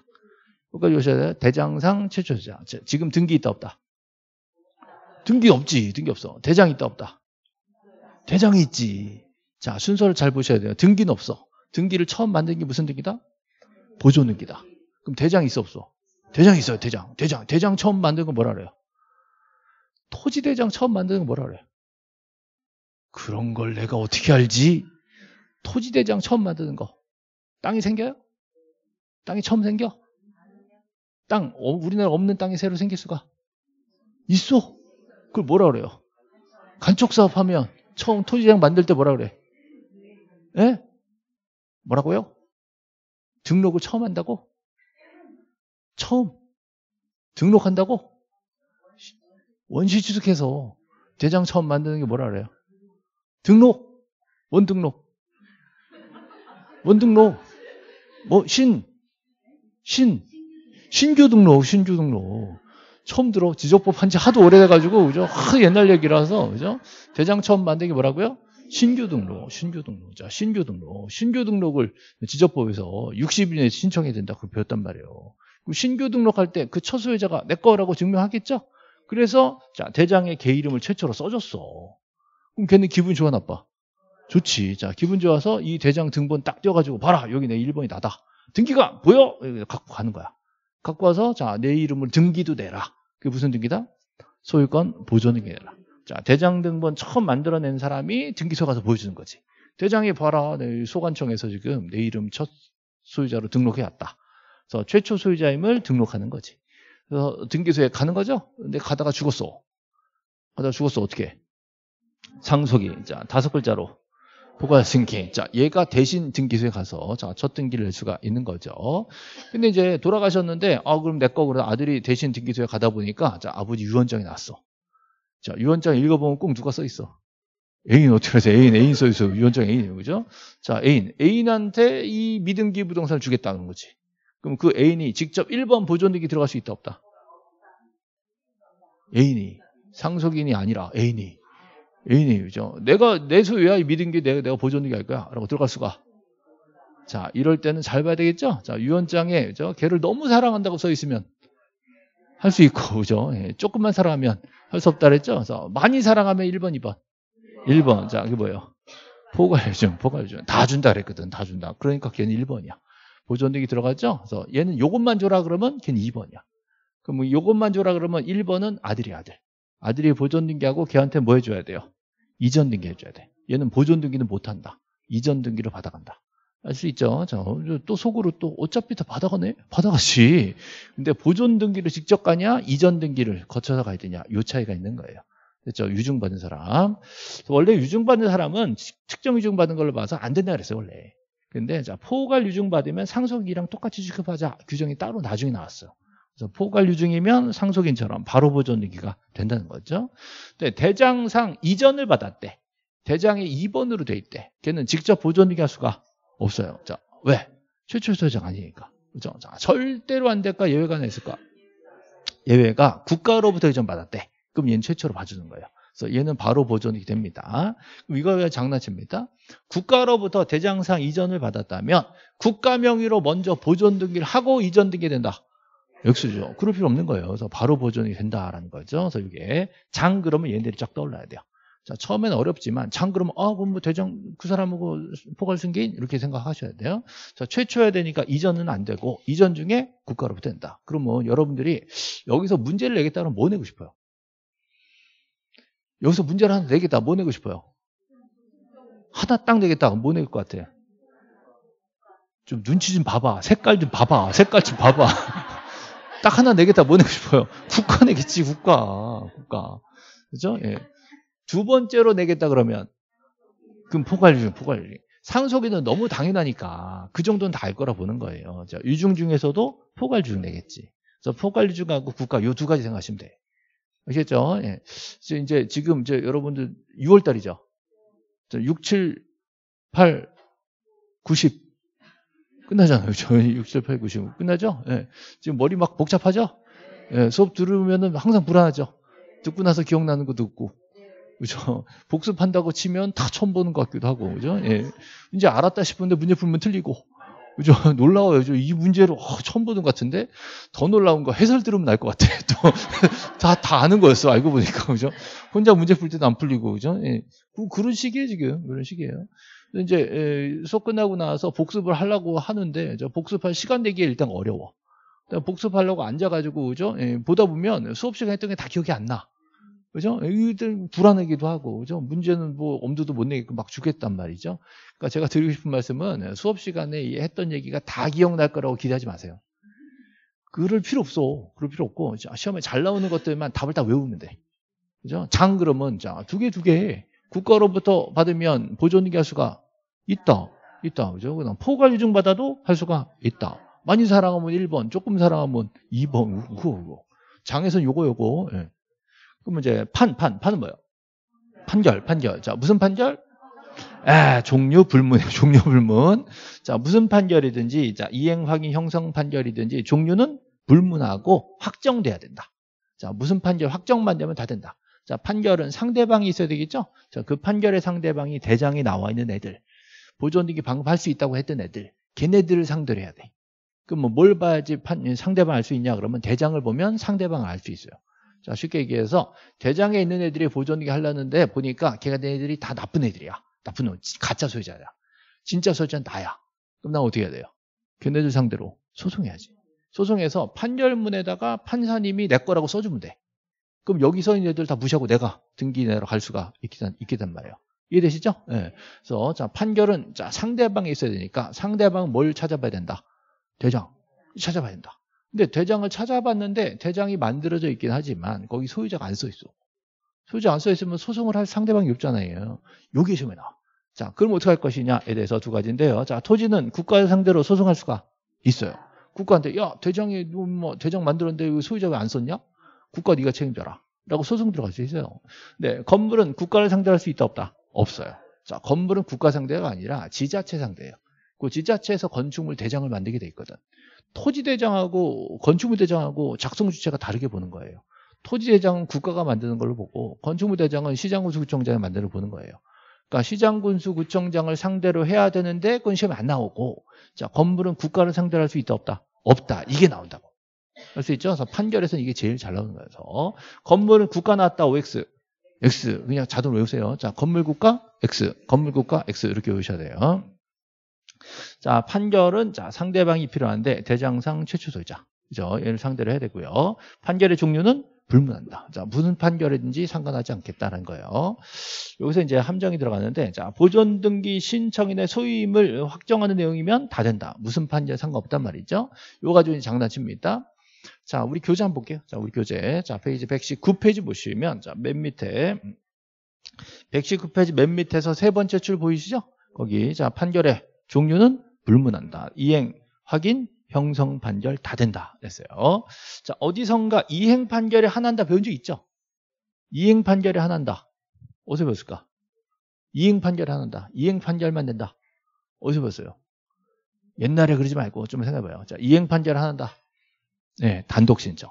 여기까지 오셔야 돼요. 대장상 최초 소유자. 자, 지금 등기 있다 없다? 등기 없지. 등기 없어. 대장 있다 없다? 대장이 있지. 자, 순서를 잘 보셔야 돼요. 등기는 없어. 등기를 처음 만든 게 무슨 등기다? 보조등기다. 그럼 대장 있어 없어? 대장 있어요. 대장. 대장. 대장 처음 만든 건 뭐라 그래요? 토지대장 처음 만드는 건 뭐라 그래요? 그런 걸 내가 어떻게 알지? 토지대장 처음 만드는 거. 땅이 생겨요? 땅이 처음 생겨? 땅, 어, 우리나라 없는 땅이 새로 생길 수가? 있어. 그걸 뭐라 그래요? 간척사업 하면 처음 토지대장 만들 때 뭐라 그래? 예? 뭐라고요? 등록을 처음 한다고? 처음 등록한다고? 원시 취득해서 대장 처음 만드는 게 뭐라 그래요? 등록. 원등록. 원등록. 뭐, 신. 신. 신규 등록, 신규 등록. 처음 들어. 지적법 한지 하도 오래돼가지고, 그죠? 하, 옛날 얘기라서, 그죠? 대장 처음 만드는게 뭐라고요? 신규 등록, 신규 등록. 자, 신규 등록. 신규 등록을 지적법에서 60일에 신청해야 된다고 배웠단 말이에요. 신규 등록할 때 그 첫소유자가내 거라고 증명하겠죠? 그래서 자 대장의 개 이름을 최초로 써줬어. 그럼 걔는 기분 좋아 나빠? 좋지. 자 기분 좋아서 이 대장 등본 딱 떼어가지고 봐라 여기 내 1번이 나다. 등기가 보여? 갖고 가는 거야. 갖고 와서 자내 이름을 등기도 내라. 그게 무슨 등기다? 소유권 보존등기 내라. 자 대장 등본 처음 만들어낸 사람이 등기소 가서 보여주는 거지. 대장이 봐라 내 소관청에서 지금 내 이름 첫 소유자로 등록해왔다. 그래서 최초 소유자임을 등록하는 거지. 그래서 등기소에 가는 거죠. 근데 가다가 죽었어. 가다가 죽었어. 어떻게? 상속이 자 다섯 글자로 부가 승계. 자, 얘가 대신 등기소에 가서 자, 첫 등기를 낼 수가 있는 거죠. 근데 이제 돌아가셨는데 아 그럼 내거 그래 아들이 대신 등기소에 가다 보니까 자, 아버지 유언장이 났어. 자, 유언장 읽어보면 꼭 누가 써 있어. 애인 어떻게 하세요? 애인 애인 써 있어. 유언장 애인이에요. 그죠? 자, 애인. 애인한테 이 미등기 부동산을 주겠다는 거지. 그럼 그 애인이 직접 1번 보존액이 들어갈 수 있다 없다? 애인이 상속인이 아니라 애인이 애인이 그죠? 내가 내 소유야 믿은 게 내가 내가 보존액이 할 거야라고 들어갈 수가. 자 이럴 때는 잘 봐야 되겠죠? 자 유언장에 그 걔를 너무 사랑한다고 써 있으면 할 수 있고 그죠? 예, 조금만 사랑하면 할 수 없다 그랬죠? 그래서 많이 사랑하면 1번, 2번, 1번 자 이게 뭐예요? 포괄 요즘 포괄 요즘 다 준다 그랬거든 다 준다. 그러니까 걔는 1번이야. 보존되기 들어갔죠? 그래서 얘는 요것만 줘라 그러면 걔는 2번이야. 그럼 뭐 요것만 줘라 그러면 1번은 아들이 아들. 아들이 보존등기하고 걔한테 뭐 해줘야 돼요? 이전 등기 해줘야 돼. 얘는 보존등기는 못한다. 이전 등기를 받아간다. 알 수 있죠? 자, 또 속으로 또 어차피 다 받아가네? 받아가지. 근데 보존 등기를 직접 가냐? 이전 등기를 거쳐서 가야 되냐? 요 차이가 있는 거예요. 됐죠? 유증받은 사람. 원래 유증받은 사람은 측정 유증받은 걸로 봐서 안 된다 그랬어요, 원래. 근데 자 포괄 유증 받으면 상속이랑 똑같이 취급하자 규정이 따로 나중에 나왔어. 그래서 포괄 유증이면 상속인처럼 바로 보존이기가 된다는 거죠. 근데 대장상 이전을 받았대. 대장이 2번으로 돼 있대. 걔는 직접 보존이기 할 수가 없어요. 자 왜? 최초 소장 아니니까. 그죠? 자, 절대로 안 될까 예외가 나 있을까? 예외가 국가로부터 이전 받았대. 그럼 얘는 최초로 봐주는 거예요. 그래서 얘는 바로 보존이 됩니다. 이거 왜장난칩니다 국가로부터 대장상 이전을 받았다면 국가 명의로 먼저 보존 등기를 하고 이전 등기 된다. 역수죠. 그럴 필요 없는 거예요. 그래서 바로 보존이 된다라는 거죠. 그래서 이게 장 그러면 얘네들이 쫙 떠올라야 돼요. 자, 처음에는 어렵지만 장 그러면 아, 그럼 뭐 대장 그 사람하고 뭐 포괄승계인 이렇게 생각하셔야 돼요. 자, 최초야 되니까 이전은 안 되고 이전 중에 국가로부터 된다. 그러면 여러분들이 여기서 문제를 내겠다면 뭐 내고 싶어요? 여기서 문제를 하나 내겠다. 뭐 내고 싶어요? 하나 딱 내겠다. 뭐 낼 것 같아? 요좀 눈치 좀 봐봐. 색깔 좀 봐봐. 색깔 좀 봐봐. 딱 하나 내겠다. 뭐 내고 싶어요? 국가 내겠지. 국가. 국가. 그죠? 예. 두 번째로 내겠다 그러면 그럼 포괄율, 포괄율. 상속인은 너무 당연하니까 그 정도는 다 알 거라 보는 거예요. 자, 유중 중에서도 포괄 주중 내겠지. 그래서 포괄 주중하고 국가 요두 가지 생각하시면 돼. 알겠죠? 예. 이제 지금 이제 여러분들 6월 달이죠. 6, 7, 8, 90 끝나잖아요. 그렇죠? 6, 7, 8, 90 끝나죠? 예. 지금 머리 막 복잡하죠? 예. 수업 들으면 항상 불안하죠. 듣고 나서 기억나는 것도 없고. 그죠? 복습한다고 치면 다 처음 보는 것 같기도 하고, 그죠? 예. 이제 알았다 싶은데 문제 풀면 틀리고. 그죠? 놀라워요. 이 문제를 어, 처음 보는 것 같은데 더 놀라운 거 해설 들으면 알것 같아. 또다다 다 아는 거였어. 알고 보니까 그죠? 혼자 문제 풀 때도 안 풀리고 그죠? 예. 그, 그런 식이에요 지금 그런 식이에요. 이제 에, 예, 수업 끝나고 나서 복습을 하려고 하는데 저 복습할 시간 내기에 일단 어려워. 복습하려고 앉아가지고 그죠? 예, 보다 보면 수업 시간 했던 게 다 기억이 안 나. 그죠? 애들 불안하기도 하고, 그죠? 문제는 뭐 엄두도 못 내겠고 막 죽겠단 말이죠. 그러니까 제가 드리고 싶은 말씀은 수업 시간에 했던 얘기가 다 기억날 거라고 기대하지 마세요. 그럴 필요 없어. 그럴 필요 없고, 시험에 잘 나오는 것들만 답을 다 외우면 돼. 그죠? 장 그러면, 자, 두 개, 두 개. 국가로부터 받으면 보존기 할 수가 있다. 있다. 그죠? 그 포괄 유증 받아도 할 수가 있다. 많이 사랑하면 1번, 조금 사랑하면 2번, 그거, 그거. 장에서는 요거, 요거. 예. 그러면 이제 판, 판, 판은 뭐예요? 판결, 판결. 자, 무슨 판결? 에, 종류 불문, 종류 불문. 자, 무슨 판결이든지, 자, 이행 확인 형성 판결이든지 종류는 불문하고 확정돼야 된다. 자, 무슨 판결 확정만 되면 다 된다. 자, 판결은 상대방이 있어야 되겠죠? 자, 그 판결의 상대방이 대장이 나와 있는 애들, 보존등기 방법할 수 있다고 했던 애들, 걔네들을 상대로 해야 돼. 그럼 뭐뭘 봐야지 판, 상대방 알 수 있냐? 그러면 대장을 보면 상대방을 알 수 있어요. 자, 쉽게 얘기해서 대장에 있는 애들이 보존기게 하려는데 보니까 걔가 된 애들이 다 나쁜 애들이야. 나쁜 놈, 가짜 소유자야. 진짜 소유자는 나야. 그럼 난 어떻게 해야 돼요? 걔네들 상대로 소송해야지. 소송해서 판결문에다가 판사님이 내 거라고 써주면 돼. 그럼 여기 서 있는 애들 다 무시하고 내가 등기 내러 갈 수가 있겠단, 있겠단 말이에요. 이해되시죠? 예. 네. 그래서 자, 판결은 자, 상대방에 있어야 되니까 상대방은 뭘 찾아봐야 된다. 대장 찾아봐야 된다. 근데 대장을 찾아봤는데 대장이 만들어져 있긴 하지만 거기 소유자가 안써 있어. 소유자 안써 있으면 소송을 할 상대방이 없잖아요. 여기에 시험에 나와. 자, 그럼 어떻게 할 것이냐에 대해서 두 가지인데요. 자, 토지는 국가 상대로 소송할 수가 있어요. 국가한테 야 대장이 뭐 대장 만들었는데 소유자 가안 썼냐? 국가 네가 책임져라. 라고 소송 들어갈 수 있어요. 네, 건물은 국가를 상대할 수 있다 없다? 없어요. 자, 건물은 국가 상대가 아니라 지자체 상대예요. 그 지자체에서 건축물 대장을 만들게 돼 있거든. 토지대장하고 건축물대장하고 작성 주체가 다르게 보는 거예요. 토지대장은 국가가 만드는 걸로 보고 건축물대장은 시장군수구청장이 만드는 걸 보는 거예요. 그러니까 시장군수구청장을 상대로 해야 되는데 그건 시험에 안 나오고 자 건물은 국가를 상대로 할 수 있다 없다? 없다. 이게 나온다고. 할 수 있죠? 그래서 판결에서는 이게 제일 잘 나오는 거예요. 건물은 국가 나왔다 OX. X 그냥 자동 외우세요. 자 건물국가 X 건물국가 X 이렇게 외우셔야 돼요. 자, 판결은 자, 상대방이 필요한데 대장상 최초 소유자. 그죠? 얘를 상대로 해야 되고요. 판결의 종류는 불문한다. 자, 무슨 판결이든지 상관하지 않겠다는 거예요. 여기서 이제 함정이 들어가는데, 자, 보존 등기 신청인의 소임을 확정하는 내용이면 다 된다. 무슨 판결 상관없단 말이죠. 요 가지고 장난칩니다. 자, 우리 교재 한번 볼게요. 자, 우리 교재. 자, 페이지 119페이지 보시면, 자, 맨 밑에, 119페이지 음, 맨 밑에서 세 번째 줄 보이시죠? 거기, 자, 판결에 종류는 불문한다. 이행, 확인, 형성, 판결 다 된다. 그랬어요 자, 어디선가 이행 판결에 하나한다 배운 적 있죠? 이행 판결에 하나한다. 어디서 배웠을까? 이행 판결에 하나한다. 이행 판결만 된다. 어디서 배웠어요? 옛날에 그러지 말고 좀 생각해봐요. 자, 이행 판결 하나한다. 네, 단독 신청.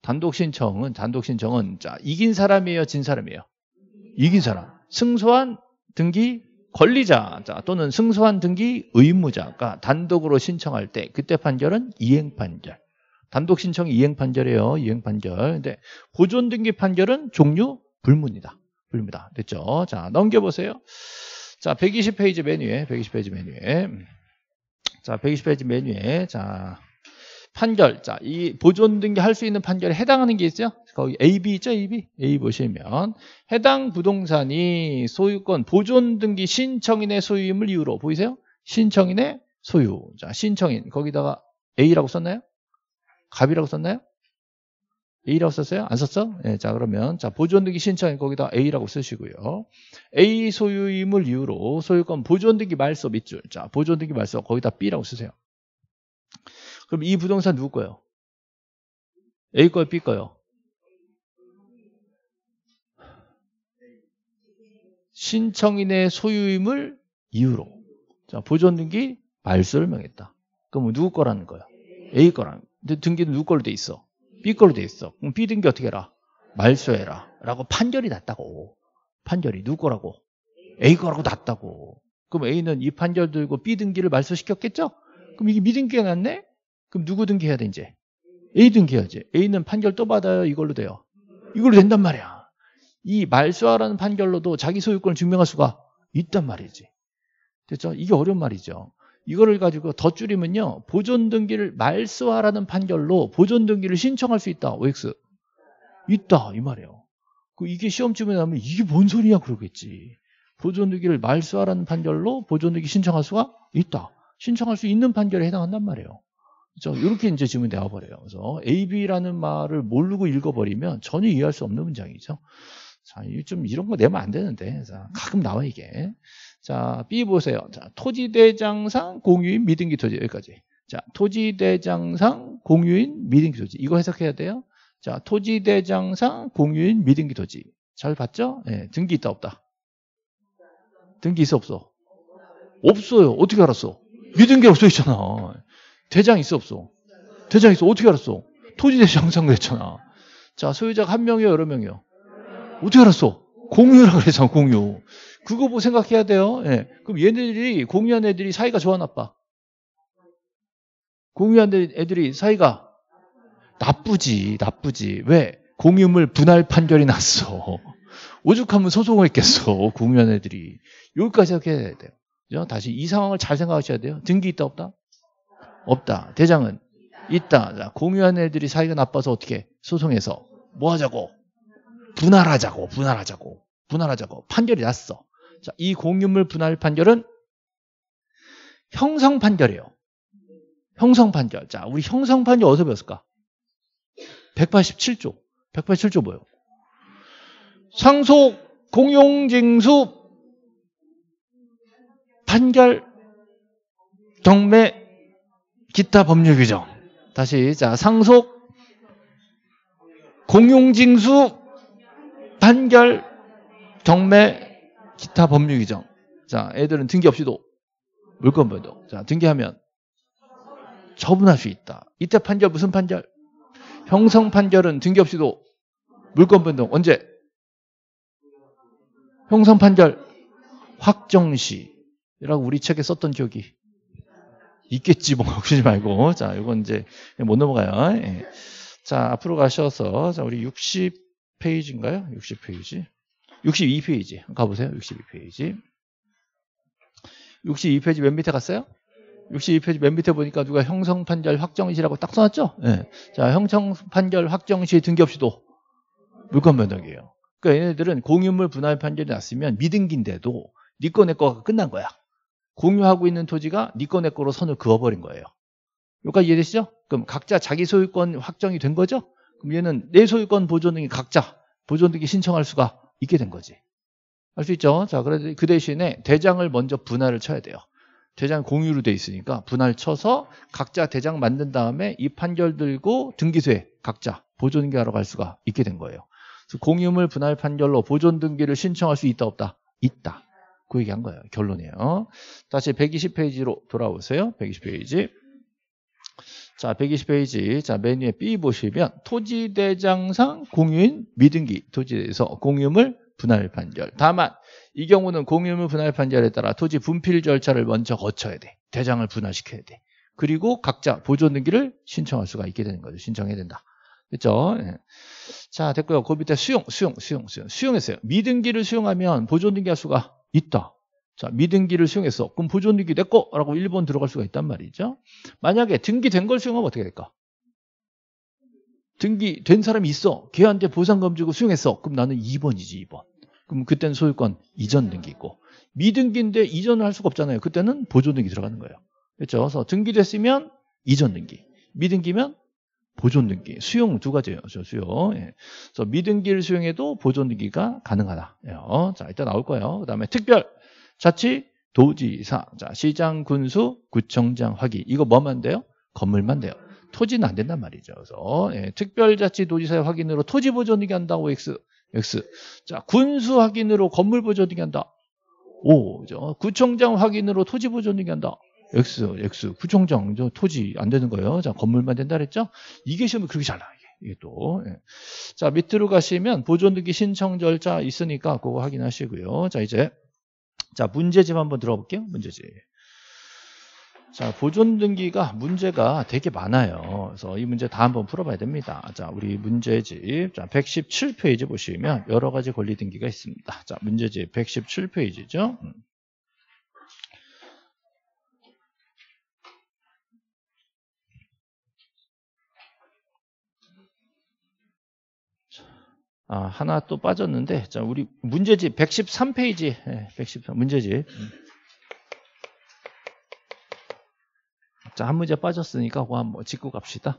단독 신청은, 단독 신청은, 자, 이긴 사람이에요? 진 사람이에요? 이긴 사람. 승소한 등기 권리자 또는 승소한 등기 의무자가 단독으로 신청할 때 그때 판결은 이행 판결. 단독 신청 이행 판결이에요. 이행 판결. 근데 보존 등기 판결은 종류 불문이다. 불문이다. 됐죠? 자, 넘겨 보세요. 자, 120페이지 메뉴에 120페이지 음. 메뉴에 자, 120페이지 메뉴에 자, 판결, 자, 이보존 등기 할 수 있는 판결에 해당하는 게 있어요? 거기 AB 있죠, AB? A 보시면 해당 부동산이 소유권 보존 등기 신청인의 소유임을 이유로 보이세요? 신청인의 소유. 자, 신청인 거기다가 A라고 썼나요? 갑이라고 썼나요? A라고 썼어요? 안 썼어? 네, 자 그러면 자 보존등기 신청인 거기다 A라고 쓰시고요. A 소유임을 이유로 소유권 보존등기 말소 밑줄. 자 보존등기 말소 거기다 B라고 쓰세요. 그럼 이 부동산 누구 거예요? A 거요, B 거요? 신청인의 소유임을 이유로. 자, 보존 등기 말소를 명했다. 그럼 누구 거라는 거야? A 거라는. 근데 등기는 누구 걸로 돼 있어? B 걸로 돼 있어. 그럼 B 등기 어떻게 해라? 말소해라. 라고 판결이 났다고. 판결이 누구 거라고? A 거라고 났다고. 그럼 A는 이 판결 도있고 B 등기를 말소시켰겠죠? 그럼 이게 미등기가 났네? 그럼 누구 등기해야 돼 이제? A 등기해야지. A는 판결 또 받아요. 이걸로 돼요. 이걸로 된단 말이야. 이 말소하라는 판결로도 자기 소유권을 증명할 수가 있단 말이지. 됐죠? 이게 어려운 말이죠. 이거를 가지고 더 줄이면요. 보존 등기를 말소하라는 판결로 보존 등기를 신청할 수 있다. OX. 있다. 이 말이에요. 그 이게 시험쯤에 나면 이게 뭔 소리야 그러겠지. 보존 등기를 말소하라는 판결로 보존 등기 신청할 수가 있다. 신청할 수 있는 판결에 해당한단 말이에요. 그죠? 이렇게 이제 지문이 나와버려요. 그래서 A, B라는 말을 모르고 읽어버리면 전혀 이해할 수 없는 문장이죠. 자, 좀 이런 거 내면 안 되는데. 자, 가끔 나와, 이게. 자, B 보세요. 자, 토지대장상 공유인 미등기 토지. 여기까지. 자, 토지대장상 공유인 미등기 토지. 이거 해석해야 돼요. 자, 토지대장상 공유인 미등기 토지. 잘 봤죠? 예, 네, 등기 있다, 없다? 등기 있어, 없어? 없어요. 어떻게 알았어? 미등기 없어 있잖아. 대장 있어 없어? 대장 있어. 어떻게 알았어? 토지대장 형성됐잖아. 자, 소유자가 한 명이요? 여러 명이요? 어떻게 알았어? 공유라 그랬잖아, 공유. 그거 뭐 생각해야 돼요. 예. 그럼 얘네들이, 공유한 애들이 사이가 좋아, 나빠? 공유한 애들이 사이가 나쁘지, 나쁘지. 왜? 공유물 분할 판결이 났어. 오죽하면 소송했겠어, 을 공유한 애들이. 여기까지 생각해야 돼요. 그죠? 다시 이 상황을 잘 생각하셔야 돼요. 등기 있다, 없다? 없다. 대장은 있다. 자, 공유한 애들이 사이가 나빠서 어떻게 소송해서 뭐 하자고 분할하자고 분할하자고 분할하자고 판결이 났어. 자, 이 공유물 분할 판결은 형성 판결이에요. 형성 판결. 자, 우리 형성 판결 어디서 배웠을까? 187조. 187조 뭐예요? 상속 공용징수 판결 경매 기타 법률 규정. 다시 자 상속 공용징수 판결 경매 기타 법률 규정. 자 애들은 등기 없이도 물건 변동. 자 등기하면 처분할 수 있다. 이때 판결 무슨 판결? 형성 판결은 등기 없이도 물권 변동 언제? 형성 판결 확정 시라고 우리 책에 썼던 기억이 있겠지 뭐 그러지 말고 자 이건 이제 못 넘어가요. 예. 자 앞으로 가셔서 자 우리 60 페이지인가요? 60 페이지, 62 페이지 가보세요. 62 페이지. 62 페이지 맨 밑에 갔어요? 62 페이지 맨 밑에 보니까 누가 형성 판결 확정시라고 딱 써놨죠? 예. 자 형성 판결 확정시 등기 없이도 물건 변동이에요. 그러니까 얘네들은 공유물 분할 판결이 났으면 미등기인데도 니꺼 네 내꺼가 끝난 거야. 공유하고 있는 토지가 니꺼 네 내꺼로 선을 그어버린 거예요. 여기까지 이해되시죠? 그럼 각자 자기 소유권 확정이 된 거죠? 그럼 얘는 내 소유권 보존 등이 각자 보존 등이 신청할 수가 있게 된 거지. 알 수 있죠? 자, 그 대신에 대장을 먼저 분할을 쳐야 돼요. 대장 공유로 돼 있으니까 분할 쳐서 각자 대장 만든 다음에 이 판결 들고 등기소에 각자 보존 등기하러 갈 수가 있게 된 거예요. 그래서 공유물 분할 판결로 보존 등기를 신청할 수 있다 없다? 있다. 그 얘기한 거예요. 결론이에요. 다시 120페이지로 돌아오세요. 120페이지. 자, 120페이지. 자, 메뉴에 B 보시면 토지대장상 공유인 미등기 토지에서 공유물 분할 판결. 다만 이 경우는 공유물 분할 판결에 따라 토지 분필 절차를 먼저 거쳐야 돼. 대장을 분할시켜야 돼. 그리고 각자 보존 등기를 신청할 수가 있게 되는 거죠. 신청해야 된다. 됐죠 예. 자, 됐고요. 그 밑에 수용, 수용, 수용, 수용. 수용했어요. 미등기를 수용하면 보존 등기할 수가 있다. 자, 미등기를 수용했어. 그럼 보존등기 됐고 라고 1번 들어갈 수가 있단 말이죠. 만약에 등기된 걸 수용하면 어떻게 될까? 등기된 사람이 있어. 걔한테 보상금주고 수용했어. 그럼 나는 2번이지, 2번. 그럼 그때는 소유권 이전 등기고 미등기인데 이전을 할 수가 없잖아요. 그때는 보존등기 들어가는 거예요. 그렇죠? 그래서 등기됐으면 이전 등기, 미등기면 보존 등기, 수용 두 가지예요. 수용. 예. 그래서 미등기를 수용해도 보존 등기가 가능하다. 예. 자, 일단 나올 거예요. 그다음에 특별 자치 도지사, 자, 시장 군수, 구청장 확인. 이거 뭐만 돼요? 건물만 돼요. 토지는 안 된단 말이죠. 그래서 예. 특별자치 도지사의 확인으로 토지 보존 등기 한다고 X, X. 자, 군수 확인으로 건물 보존 등기 한다. 오, 그죠? 구청장 확인으로 토지 보존 등기 한다. X, X, 구청장, 저 토지 안 되는 거예요. 자, 건물만 된다 그랬죠? 이게 시험이 그렇게 잘 나요. 이게 또. 예. 자, 밑으로 가시면 보존등기 신청 절차 있으니까 그거 확인하시고요. 자, 이제. 자, 문제집 한번 들어볼게요. 문제집. 자, 보존등기가 문제가 되게 많아요. 그래서 이 문제 다 한번 풀어봐야 됩니다. 자, 우리 문제집. 자, 117페이지 보시면 여러 가지 권리등기가 있습니다. 자, 문제집 117페이지죠. 음. 아, 하나 또 빠졌는데 자, 우리 문제집 113페이지 네, 113 문제집 자, 한 문제 빠졌으니까 그거 한번 짚고 갑시다.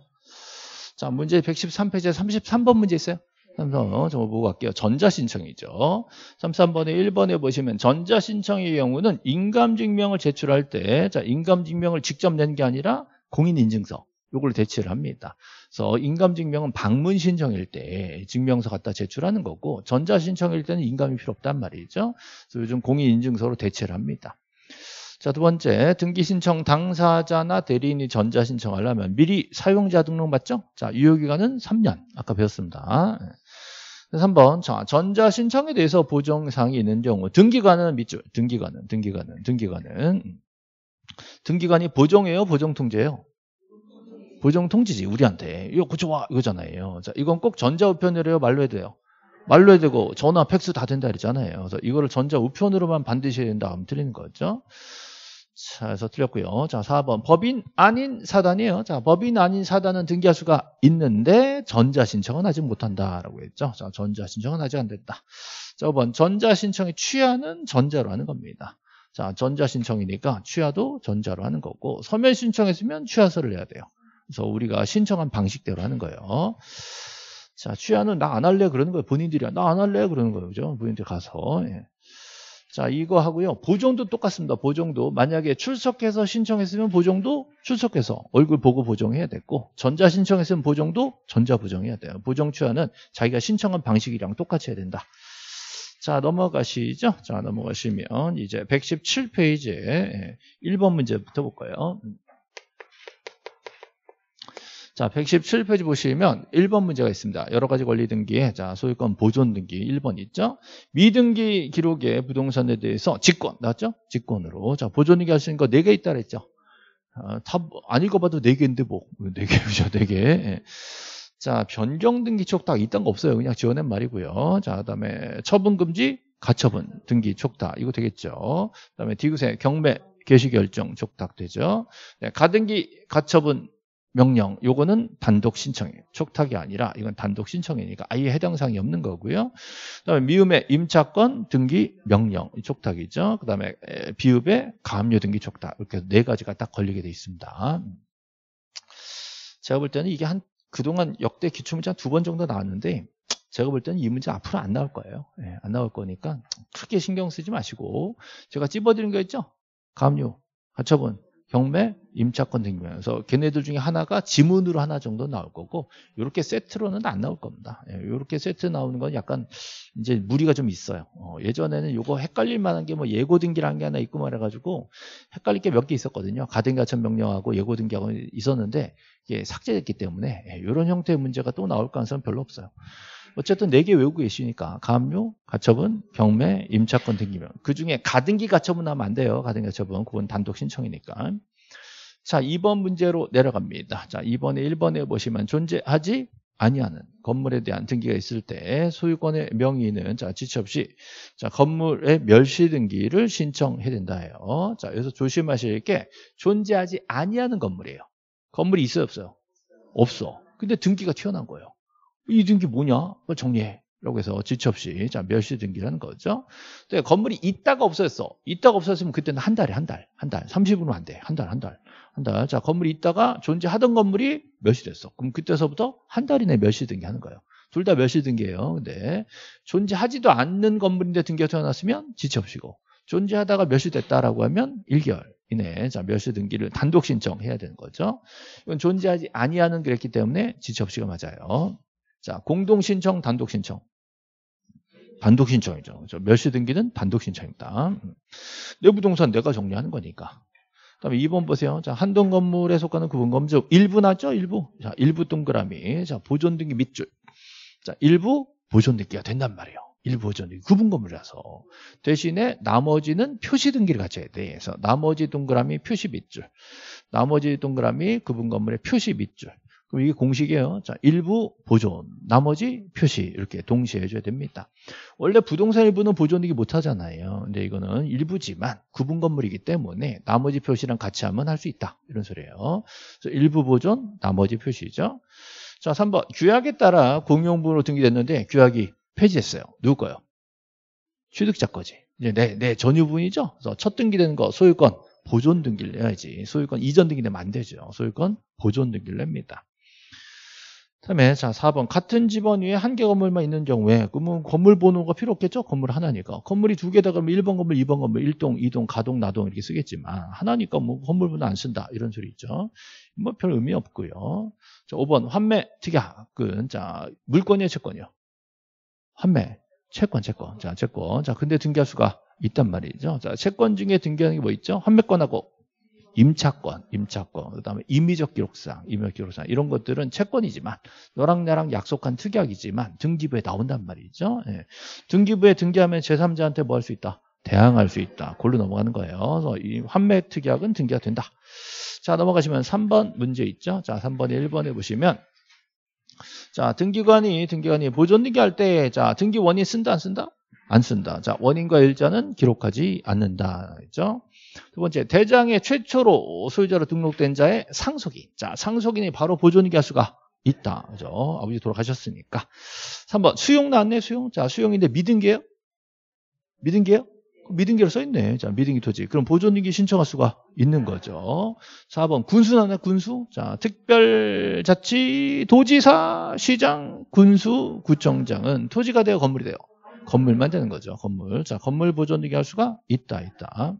자, 문제 113페이지에 33번 문제 있어요? 33번 저거 보고 갈게요. 전자신청이죠. 33번에 1번에 보시면 전자신청의 경우는 인감증명을 제출할 때 자, 인감증명을 직접 낸 게 아니라 공인인증서 요걸 대체를 합니다. 그래서 인감증명은 방문 신청일 때 증명서 갖다 제출하는 거고 전자 신청일 때는 인감이 필요 없단 말이죠. 그래서 요즘 공인인증서로 대체를 합니다. 자, 두 번째, 등기신청 당사자나 대리인이 전자신청하려면 미리 사용자 등록 맞죠? 자, 유효기간은 3년. 아까 배웠습니다. 3번, 자, 전자신청에 대해서 보정사항이 있는 경우, 등기관은 밑줄, 등기관은, 등기관은, 등기관은. 등기관이 보정해요 보정통제예요? 부정 통지지 우리한테 이거 고쳐와 이거잖아요. 자 이건 꼭 전자 우편으로 말로 해도 돼요. 말로 해도 되고 전화, 팩스 다 된다 그랬잖아요. 그래서 이거를 전자 우편으로만 반드시 해야 된다 하면 틀리는 거죠. 자, 그래서 틀렸고요. 자, 4번 법인 아닌 사단이에요. 자, 법인 아닌 사단은 등기할 수가 있는데 전자 신청은 아직 못한다라고 했죠. 자, 전자 신청은 아직 안 됐다. 자, 5번 전자 신청의 취하는 전자로 하는 겁니다. 자, 전자 신청이니까 취하도 전자로 하는 거고 서면 신청했으면 취하서를 해야 돼요. 그래서 우리가 신청한 방식대로 하는 거예요. 자, 취하는 나 안 할래 그러는 거예요. 본인들이 나 안 할래 그러는 거예요. 그죠? 본인들 가서. 예. 자, 이거 하고요. 보정도 똑같습니다. 보정도. 만약에 출석해서 신청했으면 보정도 출석해서 얼굴 보고 보정해야 됐고, 전자 신청했으면 보정도 전자 보정해야 돼요. 보정 취하는 자기가 신청한 방식이랑 똑같이 해야 된다. 자, 넘어가시죠. 자, 넘어가시면 이제 117페이지에 1번 예, 문제부터 볼까요? 자, 117페이지 보시면 1번 문제가 있습니다. 여러 가지 권리 등기 자, 소유권 보존 등기 1번 있죠? 미등기 기록의 부동산에 대해서 직권 나왔죠? 직권으로. 자, 보존 등기 하시는 거 4개 있다 그랬죠? 아, 다안 뭐, 읽어봐도 4개인데 뭐 4개죠, 4개. 예. 자, 변경 등기 촉탁 이딴 거 없어요. 그냥 지원한 말이고요. 자, 그다음에 처분 금지 가처분 등기 촉탁 이거 되겠죠. 그다음에 디귿의 경매 개시 결정 촉탁 되죠. 네, 가등기 가처분 명령 요거는 단독 신청이에요. 촉탁이 아니라 이건 단독 신청이니까 아예 해당 사항이 없는 거고요. 그다음에 미음의 임차권 등기 명령 촉탁이죠. 그다음에 비읍의 가압류 등기 촉탁 이렇게 네 가지가 딱 걸리게 돼 있습니다. 제가 볼 때는 이게 한 그동안 역대 기출문제 두번 정도 나왔는데 제가 볼 때는 이 문제 앞으로 안 나올 거예요. 네, 안 나올 거니까 크게 신경 쓰지 마시고 제가 찝어드린 거 있죠? 가압류, 가처분, 경매, 임차권 등기면서 걔네들 중에 하나가 지문으로 하나 정도 나올 거고 이렇게 세트로는 안 나올 겁니다. 이렇게 예, 세트 나오는 건 약간 이제 무리가 좀 있어요. 어, 예전에는 이거 헷갈릴 만한 게 뭐 예고 등기라는 게 하나 있고 말해가지고 헷갈릴 게 몇 개 있었거든요. 가등가천 명령하고 예고 등기하고 있었는데 이게 삭제됐기 때문에 이런 예, 형태의 문제가 또 나올 가능성은 별로 없어요. 어쨌든 4개 외우고 계시니까 가압류, 가처분, 경매, 임차권 등기명 그 중에 가등기 가처분 하면 안 돼요 가등기 가처분 그건 단독 신청이니까 자 2번 문제로 내려갑니다 자 2번에 1번에 보시면 존재하지 아니하는 건물에 대한 등기가 있을 때 소유권의 명의는 자 지체 없이 자 건물의 멸시 등기를 신청해야 된다 해요 자 여기서 조심하실 게 존재하지 아니하는 건물이에요 건물이 있어요 없어요 없어 근데 등기가 튀어난 거예요 이 등기 뭐냐? 뭐 정리해. 라고 해서 지체 없이 자 멸시 등기라는 거죠. 근데 네, 건물이 있다가 없어졌어. 있다가 없어졌으면 그때는 한 달에 한 달, 한 달, 30분은 안 돼. 한 달, 한 달, 한 달. 자 건물이 있다가 존재하던 건물이 멸시됐어. 그럼 그때서부터 한 달이내 멸시 등기하는 거예요. 둘 다 멸시 등기예요. 근데 존재하지도 않는 건물인데 등기가 태어났으면 지체 없이고 존재하다가 멸시됐다라고 하면 1개월 이내 자 멸시 등기를 단독 신청해야 되는 거죠. 이건 존재하지 아니하는 그랬기 때문에 지체 없이가 맞아요. 자, 공동 신청, 단독 신청. 단독 신청이죠. 그렇죠? 멸시 등기는 단독 신청입니다. 음. 내 부동산 내가 정리하는 거니까. 그다음에 2번 보세요. 자, 한동 건물에 속하는 구분 검증 일부 나죠? 일부. 자, 일부 동그라미. 자, 보존 등기 밑줄. 자, 일부 보존 등기가 된단 말이에요. 일부 보존 등기 구분 건물이라서. 대신에 나머지는 표시 등기를 갖춰야 돼. 그래서 나머지 동그라미 표시 밑줄. 나머지 동그라미 구분 건물의 표시 밑줄. 그럼 이게 공식이에요. 자, 일부 보존, 나머지 표시 이렇게 동시에 해줘야 됩니다. 원래 부동산 일부는 보존이기 못하잖아요. 근데 이거는 일부지만 구분 건물이기 때문에 나머지 표시랑 같이 하면 할 수 있다. 이런 소리예요. 일부 보존, 나머지 표시죠. 자, 3번 규약에 따라 공용부로 등기됐는데 규약이 폐지했어요. 누구 거요? 취득자 거지. 이제 내, 내 전유분이죠. 그래서 첫 등기된 거 소유권 보존 등기를 해야지 소유권 이전 등기 되면안 되죠. 소유권 보존 등기를 냅니다. 다음에 자 4번 같은 집원 위에 한 개 건물만 있는 경우에 그러면 건물 번호가 필요 없겠죠? 건물 하나니까 건물이 두 개다 그러면 1번 건물, 2번 건물, 1동, 2동, 가동, 나동 이렇게 쓰겠지만 하나니까 뭐 건물 번호 안 쓴다 이런 소리 있죠. 뭐 별 의미 없고요. 자 5번 환매 특약은 그, 자 물건이에요, 채권이요. 환매 채권, 채권, 자 채권. 자 근데 등기할 수가 있단 말이죠. 자 채권 중에 등기하는 게 뭐 있죠? 환매권하고 임차권, 임차권, 그 다음에 임의적 기록상, 임의적 기록상 이런 것들은 채권이지만 너랑 나랑 약속한 특약이지만 등기부에 나온단 말이죠. 예. 등기부에 등기하면 제3자한테 뭐 할 수 있다? 대항할 수 있다. 골로 넘어가는 거예요. 그래서 이 환매 특약은 등기가 된다. 자 넘어가시면 3번 문제 있죠. 자 3번에 1번에 보시면 자 등기관이 등기관이 보존등기 할때자 등기 원인 쓴다 안 쓴다? 안 쓴다. 자 원인과 일자는 기록하지 않는다. 그죠? 두 번째, 대장의 최초로 소유자로 등록된 자의 상속인. 자, 상속인이 바로 보존이 할수가 있다. 그죠? 아버지 돌아가셨으니까. 3번, 수용 나왔네, 수용. 자, 수용인데 믿은 게요? 믿은 게요? 믿은 게로 써있네. 자, 믿은기 토지. 그럼 보존인기 신청할 수가 있는 거죠. 4번, 군수 나왔네, 군수. 자, 특별자치, 도지사, 시장, 군수, 구청장은 토지가 되어 건물이 돼요. 건물만 되는 거죠. 건물. 자, 건물 보존인기 할 수가 있다, 있다.